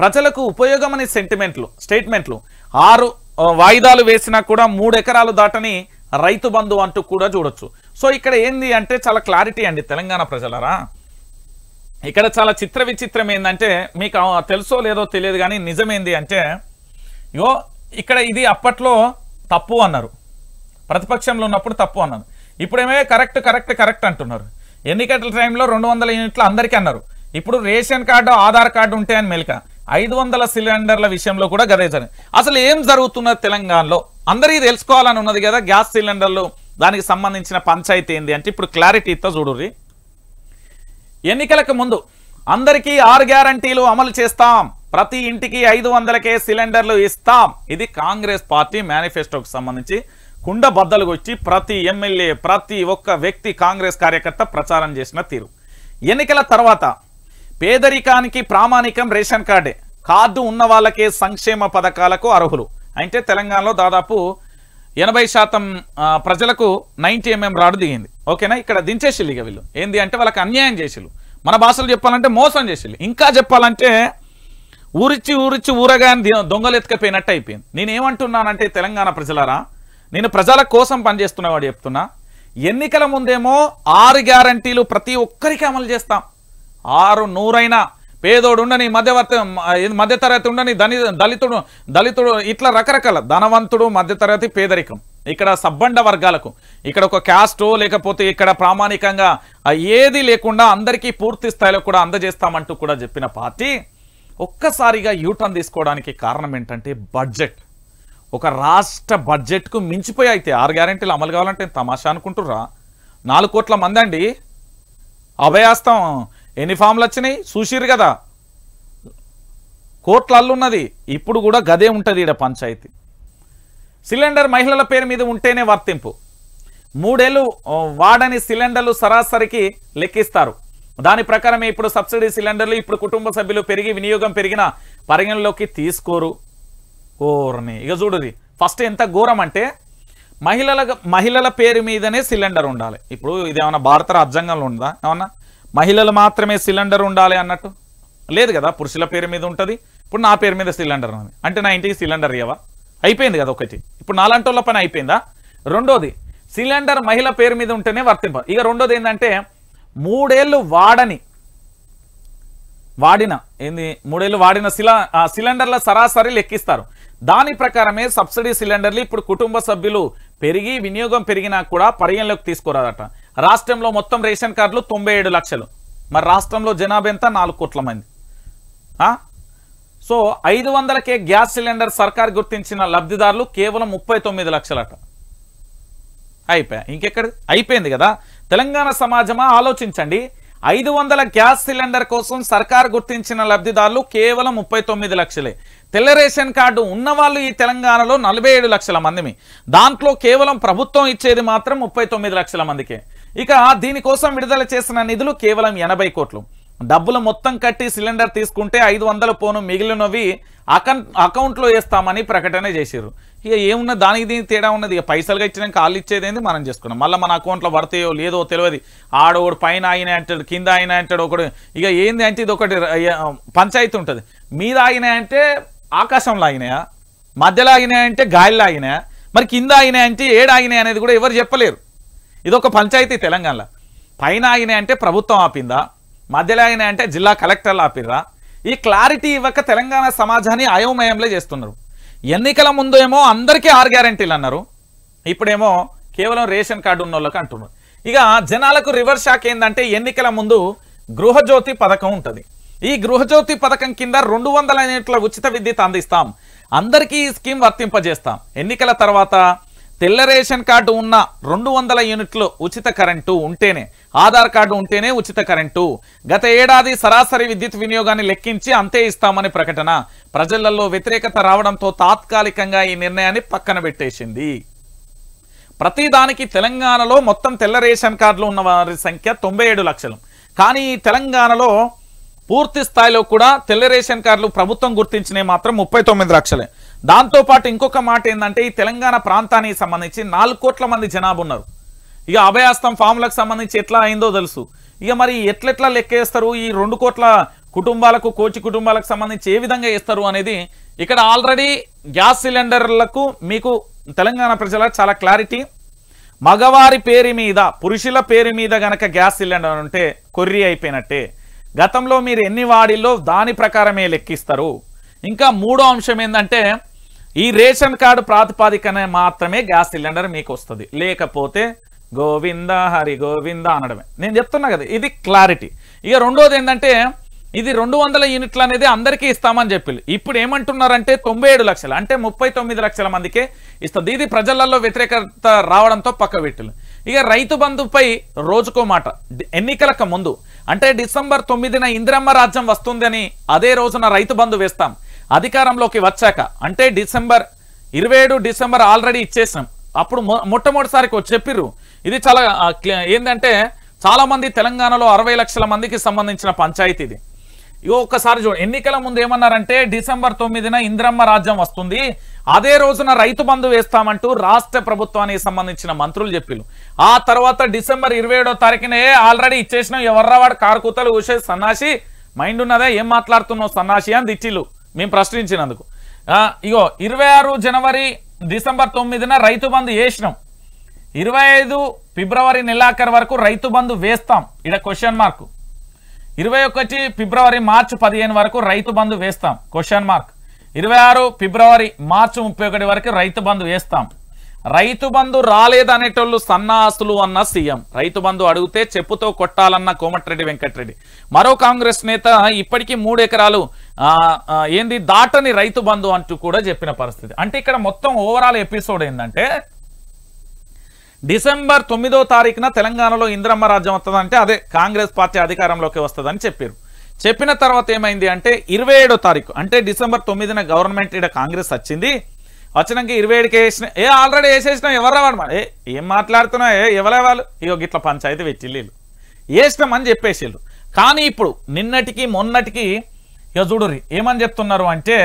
ప్రజలకు ఉపయోగం అనే సెంటిమెంట్లు స్టేట్మెంట్లు ఆరు వాయిదాలు వేసినా కూడా మూడు ఎకరాలు దాటని రైతు బంధు అంటూ కూడా చూడొచ్చు సో ఇక్కడ ఏంది అంటే చాలా క్లారిటీ అండి తెలంగాణ ప్రజలరా ఇక్కడ చాలా చిత్ర విచిత్రం ఏంటంటే మీకు తెలుసో లేదో తెలియదు కానీ నిజమేంది అంటే యో ఇక్కడ ఇది అప్పట్లో తప్పు అన్నారు ప్రతిపక్షంలో ఉన్నప్పుడు తప్పు అన్నారు ఇప్పుడేమే కరెక్ట్ కరెక్ట్ కరెక్ట్ అంటున్నారు ఎన్నికల టైంలో రెండు వందల యూనిట్లు అందరికీ అన్నారు ఇప్పుడు రేషన్ కార్డు ఆధార్ కార్డు ఉంటాయని మెలిక ఐదు వందల సిలిండర్ల విషయంలో కూడా గదే అసలు ఏం జరుగుతున్నది తెలంగాణలో అందరికీ తెలుసుకోవాలని ఉన్నది కదా గ్యాస్ సిలిండర్లు దానికి సంబంధించిన పంచాయతీ ఏంది అంటే ఇప్పుడు క్లారిటీ చూడుర్రి ఎన్నికలకు ముందు అందరికీ ఆరు గ్యారంటీలు అమలు చేస్తాం ప్రతి ఇంటికి ఐదు వందలకే సిలిండర్లు ఇస్తాం ఇది కాంగ్రెస్ పార్టీ మేనిఫెస్టోకి సంబంధించి కుండ బద్దలు వచ్చి ప్రతి ఎమ్మెల్యే ప్రతి ఒక్క వ్యక్తి కాంగ్రెస్ కార్యకర్త ప్రచారం చేసిన తీరు ఎన్నికల తర్వాత పేదరికానికి ప్రామాణికం రేషన్ కార్డే కార్డు ఉన్న వాళ్ళకే సంక్షేమ పథకాలకు అర్హులు అంటే తెలంగాణలో దాదాపు ఎనభై శాతం ప్రజలకు నైంటీ ఎంఎం రాడు దిగింది ఓకేనా ఇక్కడ దించేసిల్లు ఇక వీళ్ళు ఏంది అంటే వాళ్ళకి అన్యాయం చేసిల్లు మన భాషలు చెప్పాలంటే మోసం చేసిల్లు ఇంకా చెప్పాలంటే ఊరిచ్చి ఊరిచ్చి ఊరగాని దొంగలెత్తుకపోయినట్టు అయిపోయింది నేనేమంటున్నానంటే తెలంగాణ ప్రజలారా నేను ప్రజల కోసం పనిచేస్తున్నవాడు చెప్తున్నా ఎన్నికల ముందేమో ఆరు గ్యారంటీలు ప్రతి ఒక్కరికి అమలు చేస్తాం ఆరు నూరైనా పేదోడు ఉండని మధ్యవర్తి మధ్యతరగతి ఉండని ధని దళితుడు దళితుడు ఇట్లా రకరకాల ధనవంతుడు మధ్యతరగతి పేదరికం ఇక్కడ సబ్బండ వర్గాలకు ఇక్కడ ఒక క్యాస్టో లేకపోతే ఇక్కడ ప్రామాణికంగా ఏది లేకుండా అందరికీ పూర్తి స్థాయిలో కూడా అందజేస్తామంటూ కూడా చెప్పిన పార్టీ ఒక్కసారిగా యూటర్న్ తీసుకోవడానికి కారణం ఏంటంటే బడ్జెట్ ఒక రాష్ట్ర బడ్జెట్కు మించిపోయి అయితే ఆరు గ్యారెంటీలు అమలు కావాలంటే తమాషా అనుకుంటుర్రా నాలుగు కోట్ల మంది అండి అభయాస్తం ఎన్ని ఫామ్లు వచ్చినాయి చూసిరు కదా అల్లున్నది ఇప్పుడు కూడా గదే ఉంటుంది ఇక్కడ పంచాయతీ సిలిండర్ మహిళల పేరు మీద ఉంటేనే వర్తింపు మూడేళ్ళు వాడని సిలిండర్లు సరాసరికి లెక్కిస్తారు దాని ప్రకారమే ఇప్పుడు సబ్సిడీ సిలిండర్లు ఇప్పుడు కుటుంబ సభ్యులు పెరిగి వినియోగం పెరిగిన పరిగణలోకి తీసుకోరు కోరుని ఇక చూడుది ఫస్ట్ ఎంత ఘోరం అంటే మహిళల మహిళల పేరు మీదనే సిలిండర్ ఉండాలి ఇప్పుడు ఇది ఏమన్నా భారత రాజ్యాంగంలో ఉందా ఏమన్నా మహిళలు మాత్రమే సిలిండర్ ఉండాలి అన్నట్టు లేదు కదా పురుషుల పేరు మీద ఉంటుంది ఇప్పుడు నా పేరు మీద సిలిండర్ ఉంది అంటే నా ఇంటికి సిలిండర్ ఇవ్వవా అయిపోయింది కదా ఒకటి ఇప్పుడు నాలంటోళ్ళ పని అయిపోయిందా రెండోది సిలిండర్ మహిళ పేరు మీద ఉంటేనే వర్తింప ఇక రెండోది ఏంటంటే మూడేళ్ళు వాడని వాడిన ఏంది మూడేళ్ళు వాడిన సిలా సిలిండర్ల సరాసరి లెక్కిస్తారు దాని ప్రకారమే సబ్సిడీ సిలిండర్లు ఇప్పుడు కుటుంబ సభ్యులు పెరిగి వినియోగం పెరిగినా కూడా పరిగణలోకి తీసుకురాదట రాష్ట్రంలో మొత్తం రేషన్ కార్డులు తొంభై లక్షలు మరి రాష్ట్రంలో జనాభా ఎంత నాలుగు కోట్ల మంది సో ఐదు వందలకే గ్యాస్ సిలిండర్ సర్కార్ గుర్తించిన లబ్ధిదారులు కేవలం ముప్పై తొమ్మిది లక్షలట అయిపోయా ఇంకెక్కడ అయిపోయింది కదా తెలంగాణ సమాజమా ఆలోచించండి ఐదు వందల గ్యాస్ సిలిండర్ కోసం సర్కార్ గుర్తించిన లబ్ధిదారులు కేవలం ముప్పై తొమ్మిది లక్షలే తెల్ల రేషన్ కార్డు ఉన్నవాళ్ళు ఈ తెలంగాణలో నలభై ఏడు లక్షల మందిమి దాంట్లో కేవలం ప్రభుత్వం ఇచ్చేది మాత్రం ముప్పై తొమ్మిది లక్షల మందికే ఇక దీనికోసం విడుదల చేసిన నిధులు కేవలం ఎనభై కోట్లు డబ్బులు మొత్తం కట్టి సిలిండర్ తీసుకుంటే ఐదు వందల పోను మిగిలినవి అకౌంట్ అకౌంట్లో వేస్తామని ప్రకటన చేశారు ఇక ఏమున్న దానికి దీనికి తేడా ఉన్నది ఇక పైసలుగా ఇచ్చినాక వాళ్ళు ఇచ్చేదేంది మనం చేసుకున్నాం మళ్ళీ మన అకౌంట్లో పడతాయో లేదో తెలియదు ఆడోడు పైన ఆయన అంటాడు కింద ఆయన అంటాడు ఒకడు ఇక ఏంది అంటే ఇది ఒకటి పంచాయతీ ఉంటుంది మీద ఆయన అంటే ఆకాశంలో ఆగినాయా మధ్యలో ఆగినాయంటే గాలిలో ఆగినాయా మరి కింద ఆగినాయంటే ఏడాగినాయి అనేది కూడా ఎవరు చెప్పలేరు ఇదొక పంచాయతీ తెలంగాణలో పైన ఆయన అంటే ప్రభుత్వం ఆపిందా మధ్యలో ఆయన అంటే జిల్లా కలెక్టర్లు ఆపిర్రా ఈ క్లారిటీ ఇవ్వక తెలంగాణ సమాజాన్ని అయోమయంలో చేస్తున్నారు ఎన్నికల ముందు ఏమో అందరికీ ఆరు గ్యారంటీలు అన్నారు ఇప్పుడేమో కేవలం రేషన్ కార్డు ఉన్న వాళ్ళకి అంటున్నారు ఇక జనాలకు రివర్స్ షాక్ ఏంటంటే ఎన్నికల ముందు గృహజ్యోతి పథకం ఉంటుంది ఈ గృహజ్యోతి పథకం కింద రెండు వందల యూనిట్ల ఉచిత విద్యుత్ అందిస్తాం అందరికీ ఈ స్కీమ్ వర్తింపజేస్తాం ఎన్నికల తర్వాత తెల్ల రేషన్ కార్డు ఉన్న రెండు వందల యూనిట్లు ఉచిత కరెంటు ఉంటేనే ఆధార్ కార్డు ఉంటేనే ఉచిత కరెంటు గత ఏడాది సరాసరి విద్యుత్ వినియోగాన్ని లెక్కించి అంతే ఇస్తామని ప్రకటన ప్రజలలో వ్యతిరేకత రావడంతో తాత్కాలికంగా ఈ నిర్ణయాన్ని పక్కన పెట్టేసింది ప్రతిదానికి తెలంగాణలో మొత్తం తెల్ల రేషన్ కార్డులు ఉన్న వారి సంఖ్య తొంభై లక్షలు కానీ తెలంగాణలో పూర్తి స్థాయిలో కూడా తెల్ల రేషన్ కార్డులు ప్రభుత్వం గుర్తించినవి మాత్రం ముప్పై లక్షలే దాంతోపాటు ఇంకొక మాట ఏంటంటే ఈ తెలంగాణ ప్రాంతానికి సంబంధించి నాలుగు కోట్ల మంది జనాభా ఉన్నారు ఇక అభయాస్తం ఫామ్లకు సంబంధించి ఎట్లా అయిందో తెలుసు ఇక మరి ఎట్లెట్లా లెక్కేస్తారు ఈ రెండు కోట్ల కుటుంబాలకు కోచి కుటుంబాలకు సంబంధించి ఏ విధంగా ఇస్తారు అనేది ఇక్కడ ఆల్రెడీ గ్యాస్ సిలిండర్లకు మీకు తెలంగాణ ప్రజల చాలా క్లారిటీ మగవారి పేరు మీద పురుషుల పేరు మీద గనక గ్యాస్ సిలిండర్ ఉంటే కొర్రీ అయిపోయినట్టే గతంలో మీరు ఎన్ని వాడిల్లో దాని ప్రకారమే లెక్కిస్తారు ఇంకా మూడో అంశం ఏంటంటే ఈ రేషన్ కార్డు ప్రాతిపాదికన మాత్రమే గ్యాస్ సిలిండర్ మీకు వస్తుంది లేకపోతే గోవింద హరి గోవింద అనడమే నేను చెప్తున్నా కదా ఇది క్లారిటీ ఇక రెండోది ఏంటంటే ఇది రెండు వందల యూనిట్లు అనేది అందరికీ ఇస్తామని చెప్పి ఇప్పుడు ఏమంటున్నారంటే తొంభై ఏడు లక్షలు అంటే ముప్పై తొమ్మిది లక్షల మందికే ఇస్తుంది ఇది ప్రజలలో వ్యతిరేకత రావడంతో పక్క పెట్టిలు ఇక రైతు బంధుపై రోజుకో మాట ఎన్నికలకు ముందు అంటే డిసెంబర్ తొమ్మిదిన ఇందిరమ్మ రాజ్యం వస్తుందని అదే రోజున రైతు బంధు వేస్తాం అధికారంలోకి వచ్చాక అంటే డిసెంబర్ ఇరవై డిసెంబర్ ఆల్రెడీ ఇచ్చేసాం అప్పుడు మొట్టమొదటిసారికి చెప్పిర్రు ఇది చాలా ఏంటంటే చాలామంది తెలంగాణలో అరవై లక్షల మందికి సంబంధించిన పంచాయతీ ఇది ఇగో ఒక్కసారి చూడు ఎన్నికల ముందు ఏమన్నారంటే డిసెంబర్ తొమ్మిదిన ఇంద్రమ్మ రాజ్యం వస్తుంది అదే రోజున రైతు బంధు వేస్తామంటూ రాష్ట్ర ప్రభుత్వానికి సంబంధించిన మంత్రులు చెప్పిలు ఆ తర్వాత డిసెంబర్ ఇరవై ఏడో తారీఖునే ఆల్రెడీ ఇచ్చేసిన ఎవర్రావాడు కారుకూతలు ఊసే సన్నాసి మైండ్ ఉన్నదా ఏం మాట్లాడుతున్నావు సన్నాసి అని దిచ్చిలు మేము ప్రశ్నించినందుకు ఇగో ఇరవై ఆరు జనవరి డిసెంబర్ తొమ్మిదిన రైతు బంధు వేసినాం ఇరవై ఐదు ఫిబ్రవరి నెలాఖరు వరకు రైతు బంధు వేస్తాం ఇక్కడ క్వశ్చన్ మార్క్ ఇరవై ఒకటి ఫిబ్రవరి మార్చి పదిహేను వరకు రైతు బంధు వేస్తాం క్వశ్చన్ మార్క్ ఇరవై ఆరు ఫిబ్రవరి మార్చి ముప్పై ఒకటి వరకు రైతు బంధు వేస్తాం రైతు బంధు రాలేదనేటోళ్ళు సన్నాసులు అన్న సీఎం రైతు బంధు అడిగితే చెప్పుతో కొట్టాలన్న కోమటిరెడ్డి వెంకటరెడ్డి మరో కాంగ్రెస్ నేత ఇప్పటికీ మూడు ఎకరాలు ఏంది దాటని రైతు బంధు అంటూ కూడా చెప్పిన పరిస్థితి అంటే ఇక్కడ మొత్తం ఓవరాల్ ఎపిసోడ్ ఏంటంటే డిసెంబర్ తొమ్మిదో తారీఖున తెలంగాణలో ఇంద్రమ్మ రాజ్యం వస్తుందంటే అదే కాంగ్రెస్ పార్టీ అధికారంలోకి వస్తుందని చెప్పారు చెప్పిన తర్వాత ఏమైంది అంటే ఇరవై ఏడో తారీఖు అంటే డిసెంబర్ తొమ్మిదిన గవర్నమెంట్ ఇక్కడ కాంగ్రెస్ వచ్చింది వచ్చినాక ఇరవై ఏడుకి వేసిన ఏ ఆల్రెడీ వేసేసిన ఎవరు అనమాట ఏ ఏం మాట్లాడుతున్నా ఏ ఎవరే వాళ్ళు ఇగో గిట్ల పంచాయతీ పెట్టిల్లు వేసినామని చెప్పేసిళ్ళు కానీ ఇప్పుడు నిన్నటికి మొన్నటికి ఇక చూడుర్రి ఏమని చెప్తున్నారు అంటే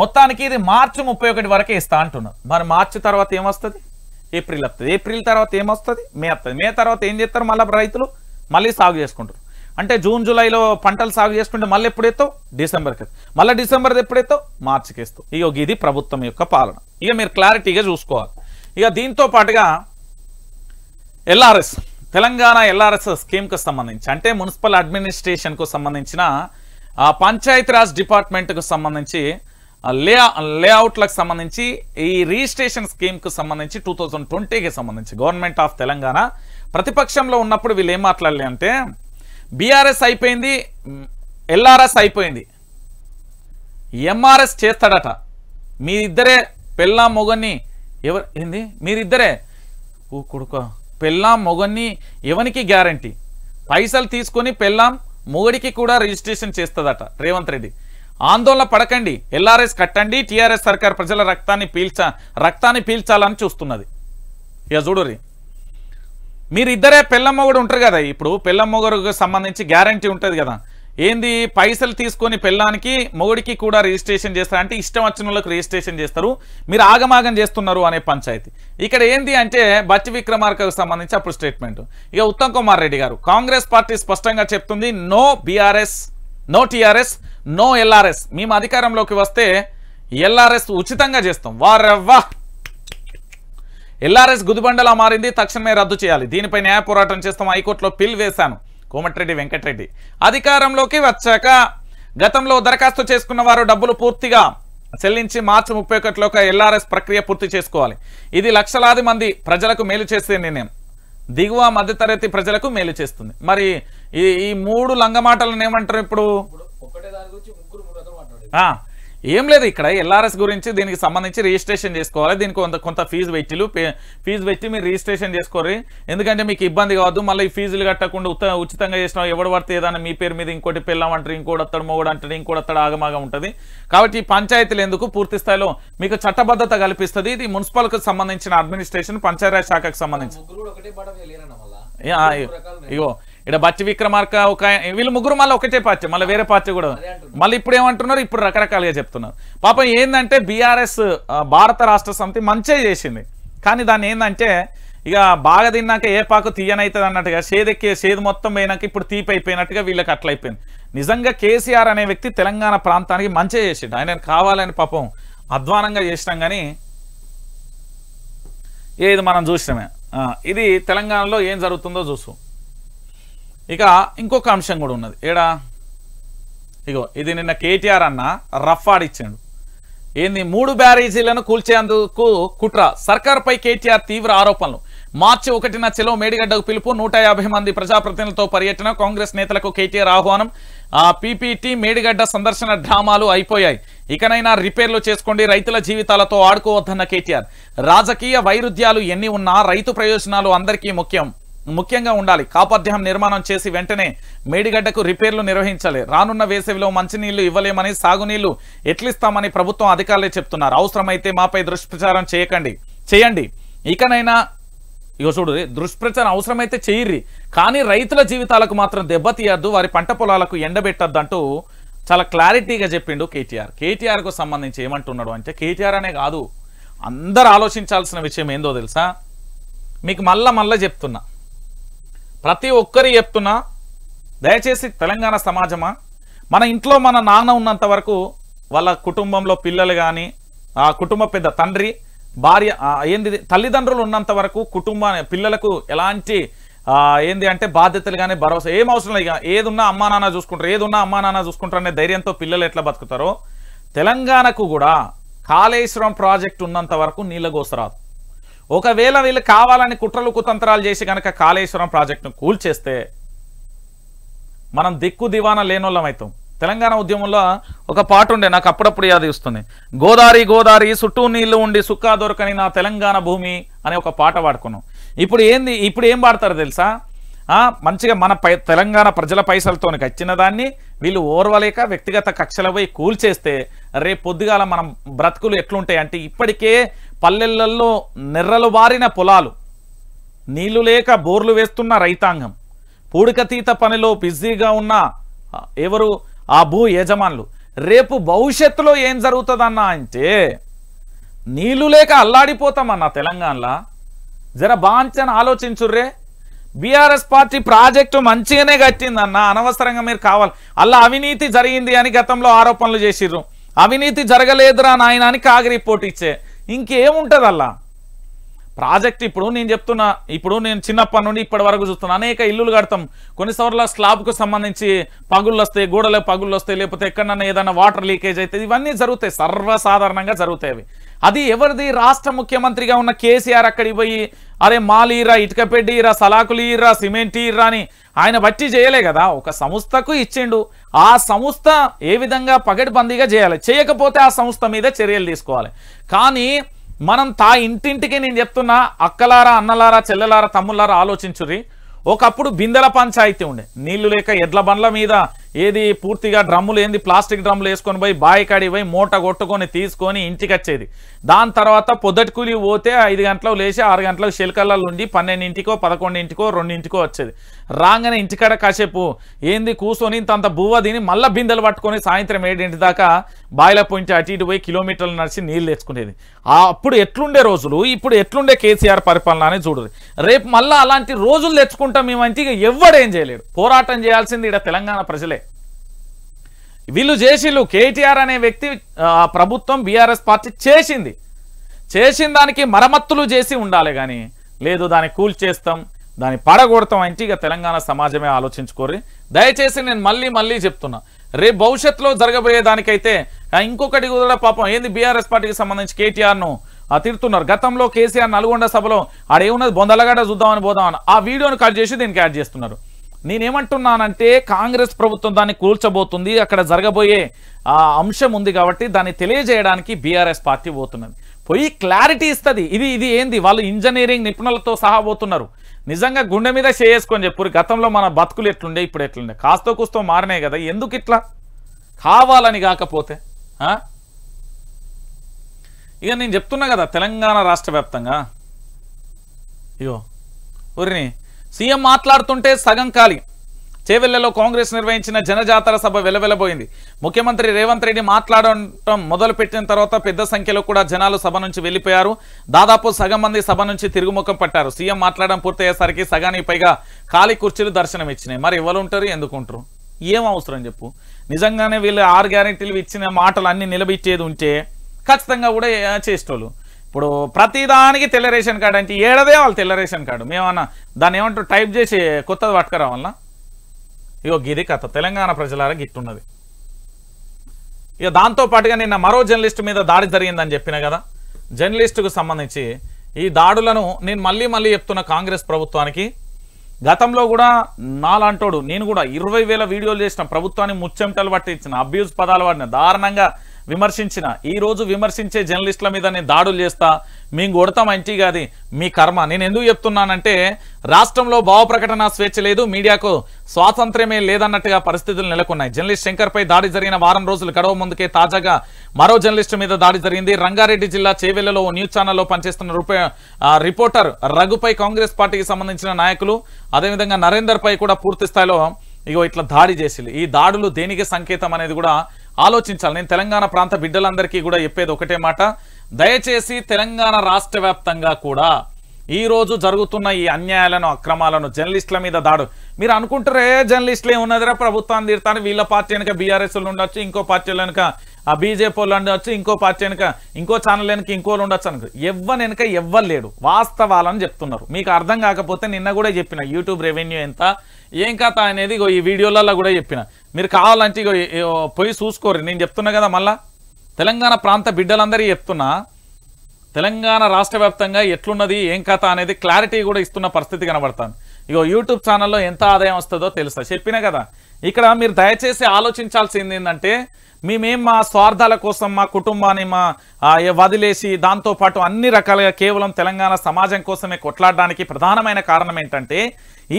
మొత్తానికి ఇది మార్చి ముప్పై ఒకటి వరకే ఇస్తా అంటున్నారు మరి మార్చి తర్వాత ఏమొస్తుంది ఏప్రిల్ వస్తుంది ఏప్రిల్ తర్వాత ఏమొస్తుంది మే వస్తుంది మే తర్వాత ఏం చేస్తారు మళ్ళీ రైతులు మళ్ళీ సాగు చేసుకుంటారు అంటే జూన్ జూలైలో పంటలు సాగు చేసుకుంటే మళ్ళీ ఎప్పుడైతావు డిసెంబర్కి మళ్ళీ డిసెంబర్ ఎప్పుడైతే మార్చికి ఇస్తావు ఇక ఇది ప్రభుత్వం యొక్క పాలన ఇక మీరు క్లారిటీగా చూసుకోవాలి ఇక దీంతో పాటుగా ఎల్ఆర్ఎస్ తెలంగాణ ఎల్ఆర్ఎస్ స్కీమ్కి సంబంధించి అంటే మున్సిపల్ అడ్మినిస్ట్రేషన్కు సంబంధించిన పంచాయతీరాజ్ డిపార్ట్మెంట్కు సంబంధించి లే లేఅవుట్లకు సంబంధించి ఈ రిజిస్ట్రేషన్ స్కీమ్కు సంబంధించి టూ థౌజండ్ ట్వంటీకి సంబంధించి గవర్నమెంట్ ఆఫ్ తెలంగాణ ప్రతిపక్షంలో ఉన్నప్పుడు వీళ్ళు ఏం మాట్లాడలే అంటే బీఆర్ఎస్ అయిపోయింది ఎల్ఆర్ఎస్ అయిపోయింది ఎంఆర్ఎస్ చేస్తాడట మీరిద్దరే పెళ్ళా మొగన్ని ఎవరు ఏంది మీరిద్దరే ఓ కొడుక పెళ్ళాం మొగన్ని ఎవరికి గ్యారంటీ పైసలు తీసుకొని పెళ్ళాం మొగడికి కూడా రిజిస్ట్రేషన్ చేస్తుందట రేవంత్ రెడ్డి ఆందోళన పడకండి ఎల్ఆర్ఎస్ కట్టండి టీఆర్ఎస్ సర్కార్ ప్రజల రక్తాన్ని పీల్చ రక్తాన్ని పీల్చాలని చూస్తున్నది ఇక చూడురి మీరిద్దరే పెళ్ళమ్మగుడు ఉంటారు కదా ఇప్పుడు పెళ్ళమ్మగారు సంబంధించి గ్యారంటీ ఉంటుంది కదా ఏంది పైసలు తీసుకొని పెళ్ళానికి మొగుడికి కూడా రిజిస్ట్రేషన్ చేస్తారంటే ఇష్టం వచ్చిన వాళ్ళకి రిజిస్ట్రేషన్ చేస్తారు మీరు ఆగమాగం చేస్తున్నారు అనే పంచాయతీ ఇక్కడ ఏంది అంటే బచ్చి విక్రమార్కకు సంబంధించి అప్పుడు స్టేట్మెంట్ ఇక ఉత్తమ్ కుమార్ రెడ్డి గారు కాంగ్రెస్ పార్టీ స్పష్టంగా చెప్తుంది no BRS no TRS no LRS మేము అధికారంలోకి వస్తే ఎల్ఆర్ఎస్ ఉచితంగా చేస్తాం వారెవ్వా ఎల్ఆర్ఎస్ గుదిబండలా మారింది తక్షణమే రద్దు చేయాలి దీనిపై న్యాయ పోరాటం చేస్తాం హైకోర్టులో పిల్ వేశాను కోమటిరెడ్డి వెంకటరెడ్డి అధికారంలోకి వచ్చాక గతంలో దరఖాస్తు చేసుకున్న వారు డబ్బులు పూర్తిగా చెల్లించి మార్చి ముప్పై ఒకటిలోక ఎల్ఆర్ఎస్ ప్రక్రియ పూర్తి చేసుకోవాలి ఇది లక్షలాది మంది ప్రజలకు మేలు చేసే నిర్ణయం దిగువ మధ్యతరగతి ప్రజలకు మేలు చేస్తుంది మరి ఈ ఈ మూడు లంగమాటలను ఏమంటారు ఇప్పుడు ఏం లేదు ఇక్కడ ఎల్ఆర్ఎస్ గురించి దీనికి సంబంధించి రిజిస్ట్రేషన్ చేసుకోవాలి దీనికి కొంత కొంత ఫీజు పెట్టిలు ఫీజు పెట్టి మీరు రిజిస్ట్రేషన్ చేసుకోరు ఎందుకంటే మీకు ఇబ్బంది కావద్దు మళ్ళీ ఫీజులు కట్టకుండా ఉచితంగా చేసిన ఎవడు పడితే ఏదైనా మీ పేరు మీద ఇంకోటి పిల్లమంటారు ఇంకోటి అత్తడు మొగడు అంటాడు ఇంకోటి అత్తడు ఆగమాగా ఉంటుంది కాబట్టి ఈ పంచాయతీలు ఎందుకు పూర్తి స్థాయిలో మీకు చట్టబద్ధత కల్పిస్తుంది ఇది మున్సిపల్కి సంబంధించిన అడ్మినిస్ట్రేషన్ పంచాయతీరాజ్ శాఖకు సంబంధించి ఇగో ఇక్కడ బచ్చి విక్రమార్క ఒక వీళ్ళు ముగ్గురు మళ్ళీ ఒకటే పార్టీ మళ్ళీ వేరే పార్టీ కూడా మళ్ళీ ఇప్పుడు ఏమంటున్నారు ఇప్పుడు రకరకాలుగా చెప్తున్నారు పాపం ఏంటంటే బీఆర్ఎస్ భారత రాష్ట్ర సమితి మంచే చేసింది కానీ దాన్ని ఏంటంటే ఇక బాగా తిన్నాక ఏ పాకు తీయనైతుంది అన్నట్టుగా సేదెక్కి సేదు మొత్తం పోయినాక ఇప్పుడు తీపి అయిపోయినట్టుగా వీళ్ళకి అట్లయిపోయింది నిజంగా కేసీఆర్ అనే వ్యక్తి తెలంగాణ ప్రాంతానికి మంచే చేసిండు ఆయన కావాలని పాపం అధ్వానంగా చేసినాం కానీ ఏది మనం చూసినామే ఇది తెలంగాణలో ఏం జరుగుతుందో చూసుకో ఇక ఇంకొక అంశం కూడా ఉన్నది ఏడా ఇగో ఇది నిన్న కేటీఆర్ అన్న రఫ్ ఆడిచ్చాడు ఏంది మూడు బ్యారేజీలను కూల్చేందుకు కుట్ర సర్కార్పై కేటీఆర్ తీవ్ర ఆరోపణలు మార్చి ఒకటిన చెలో మేడిగడ్డకు పిలుపు నూట మంది ప్రజాప్రతినిధులతో పర్యటన కాంగ్రెస్ నేతలకు కేటీఆర్ ఆహ్వానం పీపీటీ మేడిగడ్డ సందర్శన డ్రామాలు అయిపోయాయి ఇకనైనా రిపేర్లు చేసుకోండి రైతుల జీవితాలతో ఆడుకోవద్దన్న కేటీఆర్ రాజకీయ వైరుధ్యాలు ఎన్ని ఉన్నా రైతు ప్రయోజనాలు అందరికీ ముఖ్యం ముఖ్యంగా ఉండాలి కాపర్ నిర్మాణం చేసి వెంటనే మేడిగడ్డకు రిపేర్లు నిర్వహించాలి రానున్న వేసవిలో మంచినీళ్లు ఇవ్వలేమని సాగునీళ్లు ఎట్లిస్తామని ప్రభుత్వం అధికారులే చెప్తున్నారు అవసరమైతే మాపై దుష్ప్రచారం చేయకండి చేయండి ఇకనైనా ఇక చూడు దుష్ప్రచారం అవసరమైతే చేయిర్రి కానీ రైతుల జీవితాలకు మాత్రం దెబ్బతీయద్దు వారి పంట పొలాలకు ఎండబెట్టద్దు అంటూ చాలా క్లారిటీగా చెప్పిండు కేటీఆర్ కేటీఆర్కు సంబంధించి ఏమంటున్నాడు అంటే కేటీఆర్ అనే కాదు అందరు ఆలోచించాల్సిన విషయం ఏందో తెలుసా మీకు మళ్ళా మళ్ళా చెప్తున్నా ప్రతి ఒక్కరు చెప్తున్నా దయచేసి తెలంగాణ సమాజమా మన ఇంట్లో మన నాన్న ఉన్నంత వరకు వాళ్ళ కుటుంబంలో పిల్లలు కానీ ఆ కుటుంబ పెద్ద తండ్రి భార్య ఏంది తల్లిదండ్రులు ఉన్నంత వరకు కుటుంబ పిల్లలకు ఎలాంటి ఏంది అంటే బాధ్యతలు కానీ భరోసా ఏం అవసరం లేదు ఏది ఉన్నా అమ్మా నాన్న చూసుకుంటారు ఏది ఉన్నా అమ్మా నాన్న చూసుకుంటారు అనే ధైర్యంతో పిల్లలు ఎట్లా బతుకుతారో తెలంగాణకు కూడా కాళేశ్వరం ప్రాజెక్ట్ ఉన్నంత వరకు నీళ్ళ గోసరాదు ఒకవేళ వీళ్ళు కావాలని కుట్రలు కుతంత్రాలు చేసి కనుక కాళేశ్వరం ప్రాజెక్టును కూల్చేస్తే మనం దిక్కు దివాన లేనోళ్ళం అవుతాం తెలంగాణ ఉద్యమంలో ఒక పాట ఉండే నాకు అప్పుడప్పుడు యాది వస్తుంది గోదావరి గోదావరి చుట్టూ నీళ్లు ఉండి సుక్కా దొరకని నా తెలంగాణ భూమి అనే ఒక పాట పాడుకున్నాం ఇప్పుడు ఏంది ఇప్పుడు ఏం పాడతారు తెలుసా మంచిగా మన పై తెలంగాణ ప్రజల పైసలతో వచ్చిన దాన్ని వీళ్ళు ఓర్వలేక వ్యక్తిగత కక్షల పోయి కూల్చేస్తే రేపు పొద్దుగాల మనం బ్రతుకులు ఎట్లుంటాయి అంటే ఇప్పటికే పల్లెళ్లలో నెర్రలు బారిన పొలాలు నీళ్లు లేక బోర్లు వేస్తున్న రైతాంగం పూడికతీత పనిలో బిజీగా ఉన్న ఎవరు ఆ భూ యజమానులు రేపు భవిష్యత్తులో ఏం జరుగుతుందన్నా అంటే నీళ్లు లేక అల్లాడిపోతామన్న తెలంగాణలో జర బాంచన ఆలోచించుర్రే బీఆర్ఎస్ పార్టీ ప్రాజెక్టు మంచిగానే కట్టిందన్న అనవసరంగా మీరు కావాలి అలా అవినీతి జరిగింది అని గతంలో ఆరోపణలు చేసిర్రు అవినీతి జరగలేదురా నాయన అని కాగిరి రిపోర్ట్ ఇచ్చే ఇంకేముంటుంది అలా ప్రాజెక్ట్ ఇప్పుడు నేను చెప్తున్నా ఇప్పుడు నేను చిన్నప్పటి నుండి ఇప్పటి వరకు చూస్తున్నా అనేక ఇల్లులు కడతాం కొన్నిసార్లు స్లాబ్కు సంబంధించి పగుళ్ళు వస్తాయి గోడలో పగుళ్ళు వస్తాయి లేకపోతే ఎక్కడన్నా ఏదైనా వాటర్ లీకేజ్ అవుతుంది ఇవన్నీ జరుగుతాయి సర్వసాధారణంగా జరుగుతాయి అది ఎవరిది రాష్ట్ర ముఖ్యమంత్రిగా ఉన్న కేసీఆర్ అక్కడికి పోయి అరే మాలీరా ఇటుకపెడ్డిరా సలాకులీరా సిమెంట్ ఈరా అని ఆయన బట్టి చేయలే కదా ఒక సంస్థకు ఇచ్చిండు ఆ సంస్థ ఏ విధంగా పగడిబందీగా చేయాలి చేయకపోతే ఆ సంస్థ మీద చర్యలు తీసుకోవాలి కానీ మనం తా ఇంటింటికి నేను చెప్తున్నా అక్కలారా అన్నలారా చెల్లెలారా తమ్ముళ్ళారా ఆలోచించుర్రి ఒకప్పుడు బిందెల పంచాయతీ ఉండే నీళ్లు లేక ఎడ్ల బండ్ల మీద ఏది పూర్తిగా డ్రమ్ములు ఏంది ప్లాస్టిక్ డ్రమ్ములు వేసుకొని పోయి బాయికాడి పోయి మూట కొట్టుకొని తీసుకొని ఇంటికి వచ్చేది దాని తర్వాత పొద్దటి కూలి పోతే ఐదు గంటలకు లేచి ఆరు గంటలకు షెల్కల్లో ఉండి పన్నెండింటికో పదకొండింటికో రెండింటికో వచ్చేది రాగానే ఇంటికాడ కాసేపు ఏంది కూర్చొని ఇంతంత బువ్వ దీని మళ్ళీ బిందెలు పట్టుకొని సాయంత్రం ఏడింటి దాకా బాయిల పోయించి అటు ఇటు పోయి కిలోమీటర్లు నడిచి నీళ్ళు తెచ్చుకునేది అప్పుడు ఎట్లుండే రోజులు ఇప్పుడు ఎట్లుండే కేసీఆర్ పరిపాలన అని చూడరు రేపు మళ్ళీ అలాంటి రోజులు తెచ్చుకుంటాం మేమంటే ఇక ఎవ్వడేం చేయలేడు పోరాటం చేయాల్సింది ఇక్కడ తెలంగాణ ప్రజలే వీళ్ళు చేసిళ్ళు కేటీఆర్ అనే వ్యక్తి ప్రభుత్వం బీఆర్ఎస్ పార్టీ చేసింది చేసిన దానికి మరమ్మత్తులు చేసి ఉండాలి కానీ లేదు దాన్ని కూల్ చేస్తాం దాన్ని పడగొడతాం అంటే ఇక తెలంగాణ సమాజమే ఆలోచించుకోరి దయచేసి నేను మళ్ళీ మళ్ళీ చెప్తున్నా రేపు భవిష్యత్తులో జరగబోయే దానికైతే ఇంకొకటి కూడా పాపం ఏంది బీఆర్ఎస్ పార్టీకి సంబంధించి కేటీఆర్ను తిడుతున్నారు గతంలో కేసీఆర్ నల్గొండ సభలో ఆడేమున్నది బొందలగడ చూద్దామని పోదామని ఆ వీడియోను కట్ చేసి దీనికి యాడ్ చేస్తున్నారు నేనేమంటున్నానంటే కాంగ్రెస్ ప్రభుత్వం దాన్ని కూల్చబోతుంది అక్కడ జరగబోయే ఆ అంశం ఉంది కాబట్టి దాన్ని తెలియజేయడానికి బీఆర్ఎస్ పార్టీ పోతున్నది పోయి క్లారిటీ ఇస్తుంది ఇది ఇది ఏంది వాళ్ళు ఇంజనీరింగ్ నిపుణులతో సహా పోతున్నారు నిజంగా గుండె మీద చేసుకొని చెప్పు గతంలో మన బతుకులు ఎట్లుండే ఇప్పుడు ఎట్లుండే కాస్తో కూస్తో మారినాయి కదా ఎందుకు ఇట్లా కావాలని కాకపోతే ఇక నేను చెప్తున్నా కదా తెలంగాణ రాష్ట్ర వ్యాప్తంగా ఇగో ఊరిని సీఎం మాట్లాడుతుంటే సగం ఖాళీ చేవెళ్లలో కాంగ్రెస్ నిర్వహించిన జనజాతర సభ వెలవెలబోయింది ముఖ్యమంత్రి రేవంత్ రెడ్డి మాట్లాడటం మొదలుపెట్టిన తర్వాత పెద్ద సంఖ్యలో కూడా జనాలు సభ నుంచి వెళ్లిపోయారు దాదాపు సగం మంది సభ నుంచి తిరుగుముఖం పట్టారు సీఎం మాట్లాడడం పూర్తయ్యేసరికి సగానికి పైగా ఖాళీ కుర్చీలు దర్శనమిచ్చినాయి మరి ఎవరుంటారు ఎందుకుంటారు ఏం అవసరం చెప్పు నిజంగానే వీళ్ళు ఆరు గ్యారెంటీలు ఇచ్చిన మాటలు అన్ని నిలబిచ్చేది ఉంటే ఖచ్చితంగా కూడా చేసేటోళ్ళు ఇప్పుడు ప్రతిదానికి తెల్ల రేషన్ కార్డు అంటే ఏడదే వాళ్ళు తెల్ల రేషన్ కార్డు మేమన్నా దాన్ని ఏమంటారు టైప్ చేసి కొత్తది పట్టుకురావాలన్నా ఇగో గిది కథ తెలంగాణ ప్రజలారా గిట్టున్నది ఇక దాంతోపాటుగా నిన్న మరో జర్నలిస్ట్ మీద దాడి జరిగిందని చెప్పిన కదా జర్నలిస్టుకు సంబంధించి ఈ దాడులను నేను మళ్ళీ మళ్ళీ చెప్తున్న కాంగ్రెస్ ప్రభుత్వానికి గతంలో కూడా నాలాంటోడు నేను కూడా ఇరవై వేల వీడియోలు చేసిన ప్రభుత్వాన్ని ముచ్చెంటలు పట్టించిన అబ్యూజ్ పదాలు వాడిన దారుణంగా విమర్శించిన ఈరోజు విమర్శించే జర్నలిస్టుల మీద నేను దాడులు చేస్తా మేము కొడతాం ఇంటి కాదు మీ కర్మ నేను ఎందుకు చెప్తున్నానంటే రాష్ట్రంలో భావప్రకటన స్వేచ్ఛ లేదు మీడియాకు స్వాతంత్ర్యమే లేదన్నట్టుగా పరిస్థితులు నెలకొన్నాయి జర్నలిస్ట్ శంకర్పై దాడి జరిగిన వారం రోజులు గడవ ముందుకే తాజాగా మరో జర్నలిస్టు మీద దాడి జరిగింది రంగారెడ్డి జిల్లా చేవెళ్లలో న్యూస్ ఛానల్లో పనిచేస్తున్న రిపోర్టర్ రఘుపై కాంగ్రెస్ పార్టీకి సంబంధించిన నాయకులు అదేవిధంగా నరేందర్పై కూడా పూర్తి స్థాయిలో ఇగో ఇట్లా దాడి చేసింది ఈ దాడులు దేనికి సంకేతం అనేది కూడా ఆలోచించాలి నేను తెలంగాణ ప్రాంత బిడ్డలందరికీ కూడా చెప్పేది ఒకటే మాట దయచేసి తెలంగాణ రాష్ట్ర కూడా ఈరోజు జరుగుతున్న ఈ అన్యాయాలను అక్రమాలను జర్నలిస్టుల మీద దాడు మీరు అనుకుంటారే జర్నలిస్టులు ఏమున్నదిరా ప్రభుత్వాన్ని తీరుతాను వీళ్ళ పార్టీ వెనుక బీఆర్ఎస్లు ఉండొచ్చు ఇంకో పార్టీ వెనుక ఆ బీజేపీ వాళ్ళు ఉండొచ్చు ఇంకో పార్టీ వెనుక ఇంకో ఛానల్ వెనుక ఇంకో ఉండొచ్చు అనుకు ఎవ్వని వెనుక ఎవ్వలేడు వాస్తవాలని చెప్తున్నారు మీకు అర్థం కాకపోతే నిన్న కూడా చెప్పిన యూట్యూబ్ రెవెన్యూ ఎంత ఏం కథ అనేది ఈ వీడియోలలో కూడా చెప్పిన మీరు కావాలంటే ఇగో పోయి చూసుకోరు నేను చెప్తున్నా కదా మళ్ళా తెలంగాణ ప్రాంత బిడ్డలందరికీ చెప్తున్నా తెలంగాణ రాష్ట్ర వ్యాప్తంగా ఎట్లున్నది ఏం కథ అనేది క్లారిటీ కూడా ఇస్తున్న పరిస్థితి కనబడుతుంది ఇగో యూట్యూబ్ ఛానల్లో ఎంత ఆదాయం వస్తుందో తెలుస్తా చెప్పినా కదా ఇక్కడ మీరు దయచేసి ఆలోచించాల్సింది ఏంటంటే మేమేం మా స్వార్థాల కోసం మా కుటుంబాన్ని మా వదిలేసి దాంతోపాటు అన్ని రకాలుగా కేవలం తెలంగాణ సమాజం కోసమే కొట్లాడడానికి ప్రధానమైన కారణం ఏంటంటే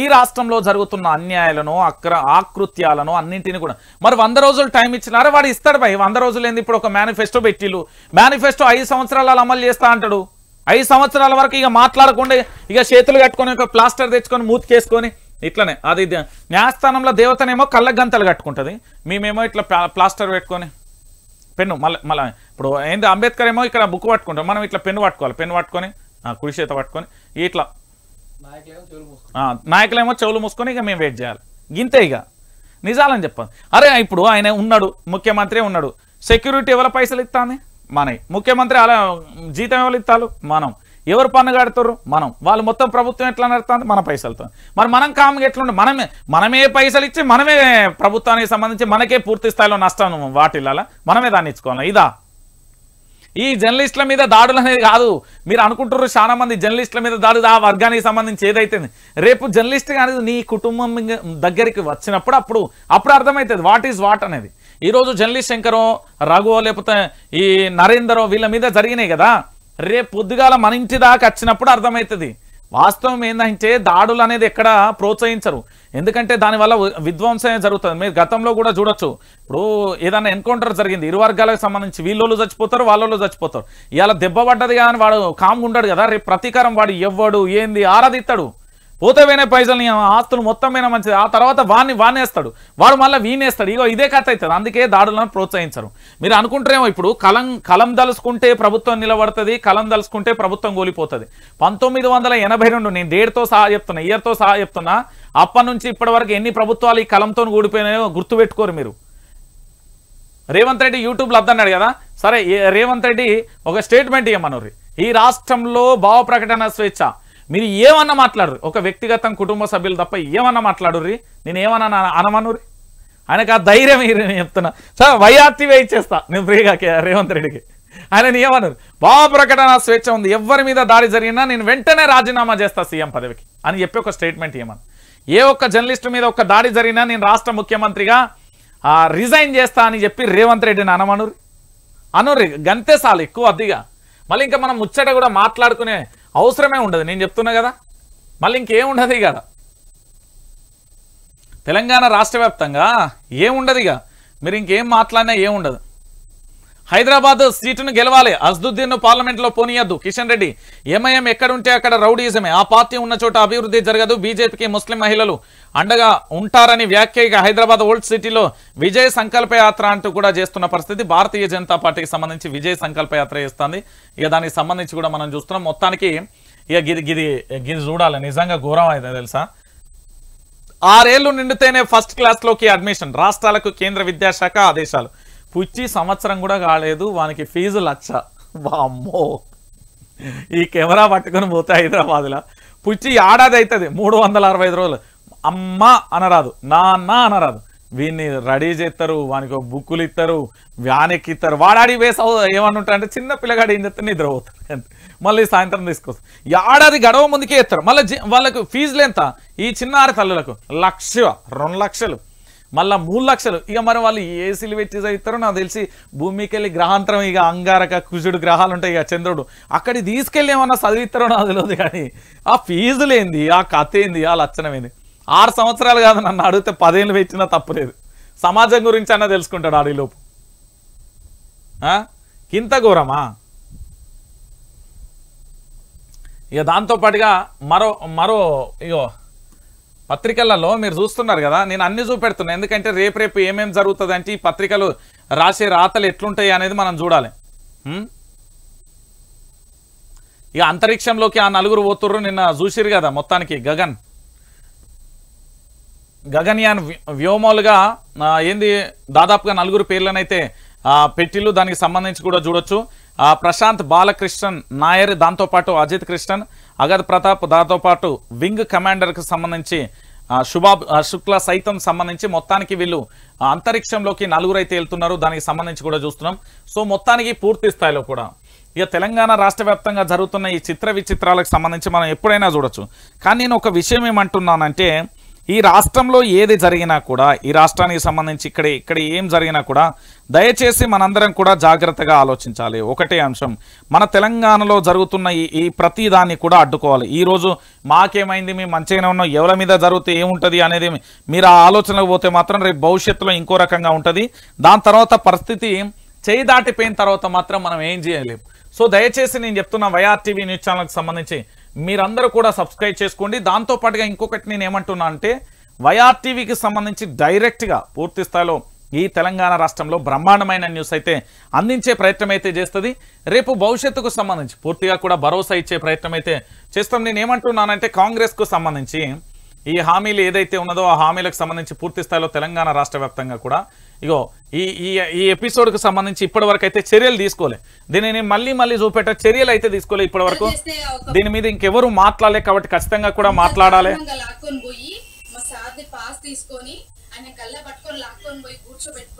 ఈ రాష్ట్రంలో జరుగుతున్న అన్యాయాలను అక్ర ఆకృత్యాలను అన్నింటినీ కూడా మరి వంద రోజులు టైం ఇచ్చినారా వాడు ఇస్తాడు భయ్ వంద రోజులు ఏంది ఇప్పుడు ఒక మేనిఫెస్టో పెట్టిలు మేనిఫెస్టో ఐదు సంవత్సరాలు అమలు చేస్తా అంటాడు ఐదు సంవత్సరాల వరకు ఇక మాట్లాడకుండా ఇక చేతులు కట్టుకొని ఒక ప్లాస్టర్ తెచ్చుకొని మూతికేసుకొని ఇట్లనే అది న్యాయస్థానంలో దేవతనేమో కళ్ళ గంతలు కట్టుకుంటుంది మేమేమో ఇట్లా ప్లాస్టర్ పెట్టుకొని పెన్ను మళ్ళీ మళ్ళీ ఇప్పుడు ఏంది అంబేద్కర్ ఏమో ఇక్కడ బుక్ పట్టుకుంటాం మనం ఇట్లా పెన్ను పట్టుకోవాలి పెన్ను పట్టుకొని కుడి చేత పట్టుకొని ఇట్లా నాయకులేమో చెవులు మూసుకొని ఇక మేము వెయిట్ చేయాలి గింతే ఇక నిజాలని చెప్పాలి అరే ఇప్పుడు ఆయన ఉన్నాడు ముఖ్యమంత్రి ఉన్నాడు సెక్యూరిటీ ఎవరి పైసలు ఇస్తాను మనవి ముఖ్యమంత్రి అలా జీతం ఎవరు ఇస్తారు మనం ఎవరు పన్ను కడతారు మనం వాళ్ళు మొత్తం ప్రభుత్వం ఎట్లా నడుతుంది మన పైసలతో మరి మనం కామ్గా ఎట్లుండే మనమే మనమే పైసలు ఇచ్చి మనమే ప్రభుత్వానికి సంబంధించి మనకే పూర్తి స్థాయిలో నష్టం వాటిల్లాల మనమే దాన్ని ఇచ్చుకోవాలి ఇదా ఈ జర్నలిస్టుల మీద దాడులు అనేది కాదు మీరు అనుకుంటారు చాలా మంది జర్నలిస్టుల మీద దాడులు ఆ వర్గానికి సంబంధించి ఏదైతే రేపు జర్నలిస్ట్ అనేది నీ కుటుంబం దగ్గరికి వచ్చినప్పుడు అప్పుడు అప్పుడు అర్థమవుతుంది వాట్ ఈజ్ వాట్ అనేది ఈరోజు జర్నలిస్ట్ శంకరో రఘువో లేకపోతే ఈ నరేందరో వీళ్ళ మీద జరిగినాయి కదా రేపు పొద్దుగాల మన ఇంటి దాకా వచ్చినప్పుడు అర్థమవుతుంది వాస్తవం ఏంటంటే దాడులు అనేది ఎక్కడ ప్రోత్సహించరు ఎందుకంటే దానివల్ల విధ్వంసమే జరుగుతుంది మీరు గతంలో కూడా చూడొచ్చు ఇప్పుడు ఏదైనా ఎన్కౌంటర్ జరిగింది ఇరు వర్గాలకు సంబంధించి వీళ్ళు చచ్చిపోతారు వాళ్ళు చచ్చిపోతారు ఇలా దెబ్బ పడ్డది కానీ వాడు కామ్గా ఉండడు కదా రేపు ప్రతీకారం వాడు ఎవ్వడు ఏంది ఆరాధిస్తాడు పోతేవేనే పైసల్ని ఆస్తులు మొత్తం మీద మంచిది ఆ తర్వాత వాడిని వానేస్తాడు వాడు మళ్ళీ వీనేస్తాడు ఇగో ఇదే కథ అవుతుంది అందుకే దాడులను ప్రోత్సహించరు మీరు అనుకుంటారేమో ఇప్పుడు కలం కలం దలుచుకుంటే ప్రభుత్వం నిలబడుతుంది కలం దలుచుకుంటే ప్రభుత్వం కూలిపోతుంది పంతొమ్మిది నేను డేట్తో సహా చెప్తున్నా ఇయర్తో సహా చెప్తున్నా అప్పటి నుంచి ఇప్పటి వరకు ఎన్ని ప్రభుత్వాలు ఈ కలంతో కూడిపోయినాయో గుర్తుపెట్టుకోరు మీరు రేవంత్ రెడ్డి యూట్యూబ్లో అద్దన్నాడు కదా సరే రేవంత్ రెడ్డి ఒక స్టేట్మెంట్ ఇవ్వమన్నారు ఈ రాష్ట్రంలో భావ ప్రకటన స్వేచ్ఛ మీరు ఏమన్నా మాట్లాడరు ఒక వ్యక్తిగతం కుటుంబ సభ్యులు తప్ప ఏమన్నా మాట్లాడుర్రి నేను ఏమన్నా అనమనుర్రి ఆయనకు ఆ ధైర్యం నేను చెప్తున్నా సార్ వైఆర్టీవే ఇచ్చేస్తా నేను ఫ్రీగా రేవంత్ రెడ్డికి ఆయన ఏమన్నారు భావ ప్రకటన స్వేచ్ఛ ఉంది ఎవరి మీద దాడి జరిగినా నేను వెంటనే రాజీనామా చేస్తా సీఎం పదవికి అని చెప్పి ఒక స్టేట్మెంట్ ఇవ్వమని ఏ ఒక్క జర్నలిస్ట్ మీద ఒక దాడి జరిగినా నేను రాష్ట్ర ముఖ్యమంత్రిగా రిజైన్ చేస్తా అని చెప్పి రేవంత్ రెడ్డిని అనమనురు అనురు గంతే సాలు ఎక్కువ అదిగా మళ్ళీ ఇంకా మనం ముచ్చట కూడా మాట్లాడుకునే అవసరమే ఉండదు నేను చెప్తున్నా కదా మళ్ళీ ఇంకేముండదు ఇక తెలంగాణ రాష్ట్ర వ్యాప్తంగా ఏముండదు ఇక మీరు ఇంకేం మాట్లాడినా ఏముండదు హైదరాబాద్ సీటును గెలవాలి అసదుద్దీన్ పార్లమెంట్ లో పోనీయద్దు కిషన్ రెడ్డి ఎంఐఎం ఎక్కడుంటే అక్కడ రౌడీజమే ఆ పార్టీ ఉన్న చోట అభివృద్ధి జరగదు బీజేపీకి ముస్లిం మహిళలు అండగా ఉంటారని వ్యాఖ్య హైదరాబాద్ ఓల్డ్ సిటీలో విజయ్ సంకల్ప యాత్ర అంటూ కూడా చేస్తున్న పరిస్థితి భారతీయ జనతా పార్టీకి సంబంధించి విజయ్ సంకల్ప యాత్ర చేస్తుంది ఇక దానికి సంబంధించి కూడా మనం చూస్తున్నాం మొత్తానికి ఇక గిది గిది గిది చూడాలి నిజంగా ఘోరం అయితే తెలుసా ఆరేళ్లు నిండితేనే ఫస్ట్ క్లాస్లోకి అడ్మిషన్ రాష్ట్రాలకు కేంద్ర విద్యాశాఖ ఆదేశాలు పుచ్చి సంవత్సరం కూడా కాలేదు వానికి ఫీజు లక్ష అమ్మో ఈ కెమెరా పట్టుకొని పోతే హైదరాబాద్లో పుచ్చి ఏడాది అవుతుంది మూడు వందల అరవై ఐదు రోజులు అమ్మ అనరాదు నాన్న అనరాదు వీడిని రెడీ చేస్తారు వానికి బుక్కులు ఇస్తారు వ్యాన్ ఎక్కిస్తారు వాడాడి వేసి ఉంటాయి అంటే చిన్న పిల్లగాడు ఏం చేస్తే నిద్ర పోతారు మళ్ళీ సాయంత్రం తీసుకొస్తారు ఏడాది గడవ ముందుకే ఇస్తారు మళ్ళీ వాళ్ళకు ఫీజులు ఎంత ఈ చిన్నారి తల్లులకు లక్ష రెండు లక్షలు మళ్ళీ మూడు లక్షలు ఇక మరి వాళ్ళు ఏసీలు పెట్టి చదువుతారో నాకు తెలిసి భూమికి వెళ్ళి గ్రహాంతరం ఇక అంగారక కుజుడు గ్రహాలు ఉంటాయి ఇక చంద్రుడు అక్కడికి తీసుకెళ్ళి ఏమన్నా చదివిస్తారో నాకు తెలియదు కానీ ఆ ఫీజులు ఏంది ఆ కథ ఏంది ఆ లక్షణం ఏంది ఆరు సంవత్సరాలు కాదు నన్ను అడిగితే పదేళ్ళు పెట్టినా తప్పలేదు సమాజం గురించి అన్న తెలుసుకుంటాడు ఆడిలోపు ఇంత ఘోరమా ఇక దాంతోపాటుగా మరో మరో ఇగో పత్రికలలో మీరు చూస్తున్నారు కదా నేను అన్ని చూపెడుతున్నాను ఎందుకంటే రేపు రేపు ఏమేమి జరుగుతుంది అంటే ఈ పత్రికలు రాసే రాతలు ఎట్లుంటాయి అనేది మనం చూడాలి ఇక అంతరిక్షంలోకి ఆ నలుగురు పోతుర్రు నిన్న చూసిరు కదా మొత్తానికి గగన్ గగన్యాన్ వ్యోమాలుగా ఏంది దాదాపుగా నలుగురు పేర్లనైతే పెట్టిళ్ళు దానికి సంబంధించి కూడా చూడొచ్చు ప్రశాంత్ బాలకృష్ణన్ నాయర్ దాంతోపాటు అజిత్ కృష్ణన్ అగత్ ప్రతాప్ దాంతోపాటు వింగ్ కమాండర్కి సంబంధించి శుభా శుక్ల సైతం సంబంధించి మొత్తానికి వీళ్ళు అంతరిక్షంలోకి నలుగురైతే వెళ్తున్నారు దానికి సంబంధించి కూడా చూస్తున్నాం సో మొత్తానికి పూర్తి స్థాయిలో కూడా ఇక తెలంగాణ రాష్ట్ర వ్యాప్తంగా జరుగుతున్న ఈ చిత్ర విచిత్రాలకు సంబంధించి మనం ఎప్పుడైనా చూడొచ్చు కానీ నేను ఒక విషయం ఏమంటున్నానంటే ఈ రాష్ట్రంలో ఏది జరిగినా కూడా ఈ రాష్ట్రానికి సంబంధించి ఇక్కడ ఇక్కడ ఏం జరిగినా కూడా దయచేసి మనందరం కూడా జాగ్రత్తగా ఆలోచించాలి ఒకటే అంశం మన తెలంగాణలో జరుగుతున్న ఈ ఈ ప్రతి దాన్ని కూడా అడ్డుకోవాలి ఈరోజు మాకేమైంది మేము మంచిగానే ఉన్నాం ఎవరి మీద జరిగితే ఏముంటుంది అనేది మీరు ఆ ఆలోచనకు పోతే మాత్రం రేపు భవిష్యత్తులో ఇంకో రకంగా ఉంటుంది దాని తర్వాత పరిస్థితి చేయి దాటిపోయిన తర్వాత మాత్రం మనం ఏం చేయలేము సో దయచేసి నేను చెప్తున్న వైఆర్టీవీ న్యూస్ ఛానల్కి సంబంధించి మీరందరూ కూడా సబ్స్క్రైబ్ చేసుకోండి దాంతోపాటుగా ఇంకొకటి నేను ఏమంటున్నా అంటే వైఆర్టీవీకి సంబంధించి డైరెక్ట్గా పూర్తి స్థాయిలో ఈ తెలంగాణ రాష్ట్రంలో బ్రహ్మాండమైన న్యూస్ అయితే అందించే ప్రయత్నం అయితే చేస్తుంది రేపు భవిష్యత్తుకు సంబంధించి పూర్తిగా కూడా భరోసా ఇచ్చే ప్రయత్నం అయితే చేస్తాం నేను ఏమంటున్నానంటే కాంగ్రెస్కు సంబంధించి ఈ హామీలు ఏదైతే ఉన్నదో ఆ హామీలకు సంబంధించి పూర్తి స్థాయిలో తెలంగాణ రాష్ట్ర కూడా ఇగో ఈ ఈ ఈ ఎపిసోడ్కి సంబంధించి ఇప్పటి వరకు అయితే చర్యలు తీసుకోలే దీనిని మళ్ళీ మళ్ళీ చూపెట్ట చర్యలు అయితే తీసుకోలే ఇప్పటి వరకు దీని మీద ఇంకెవరు మాట్లాడలే కాబట్టి ఖచ్చితంగా కూడా మాట్లాడాలి కూర్చోబెట్టి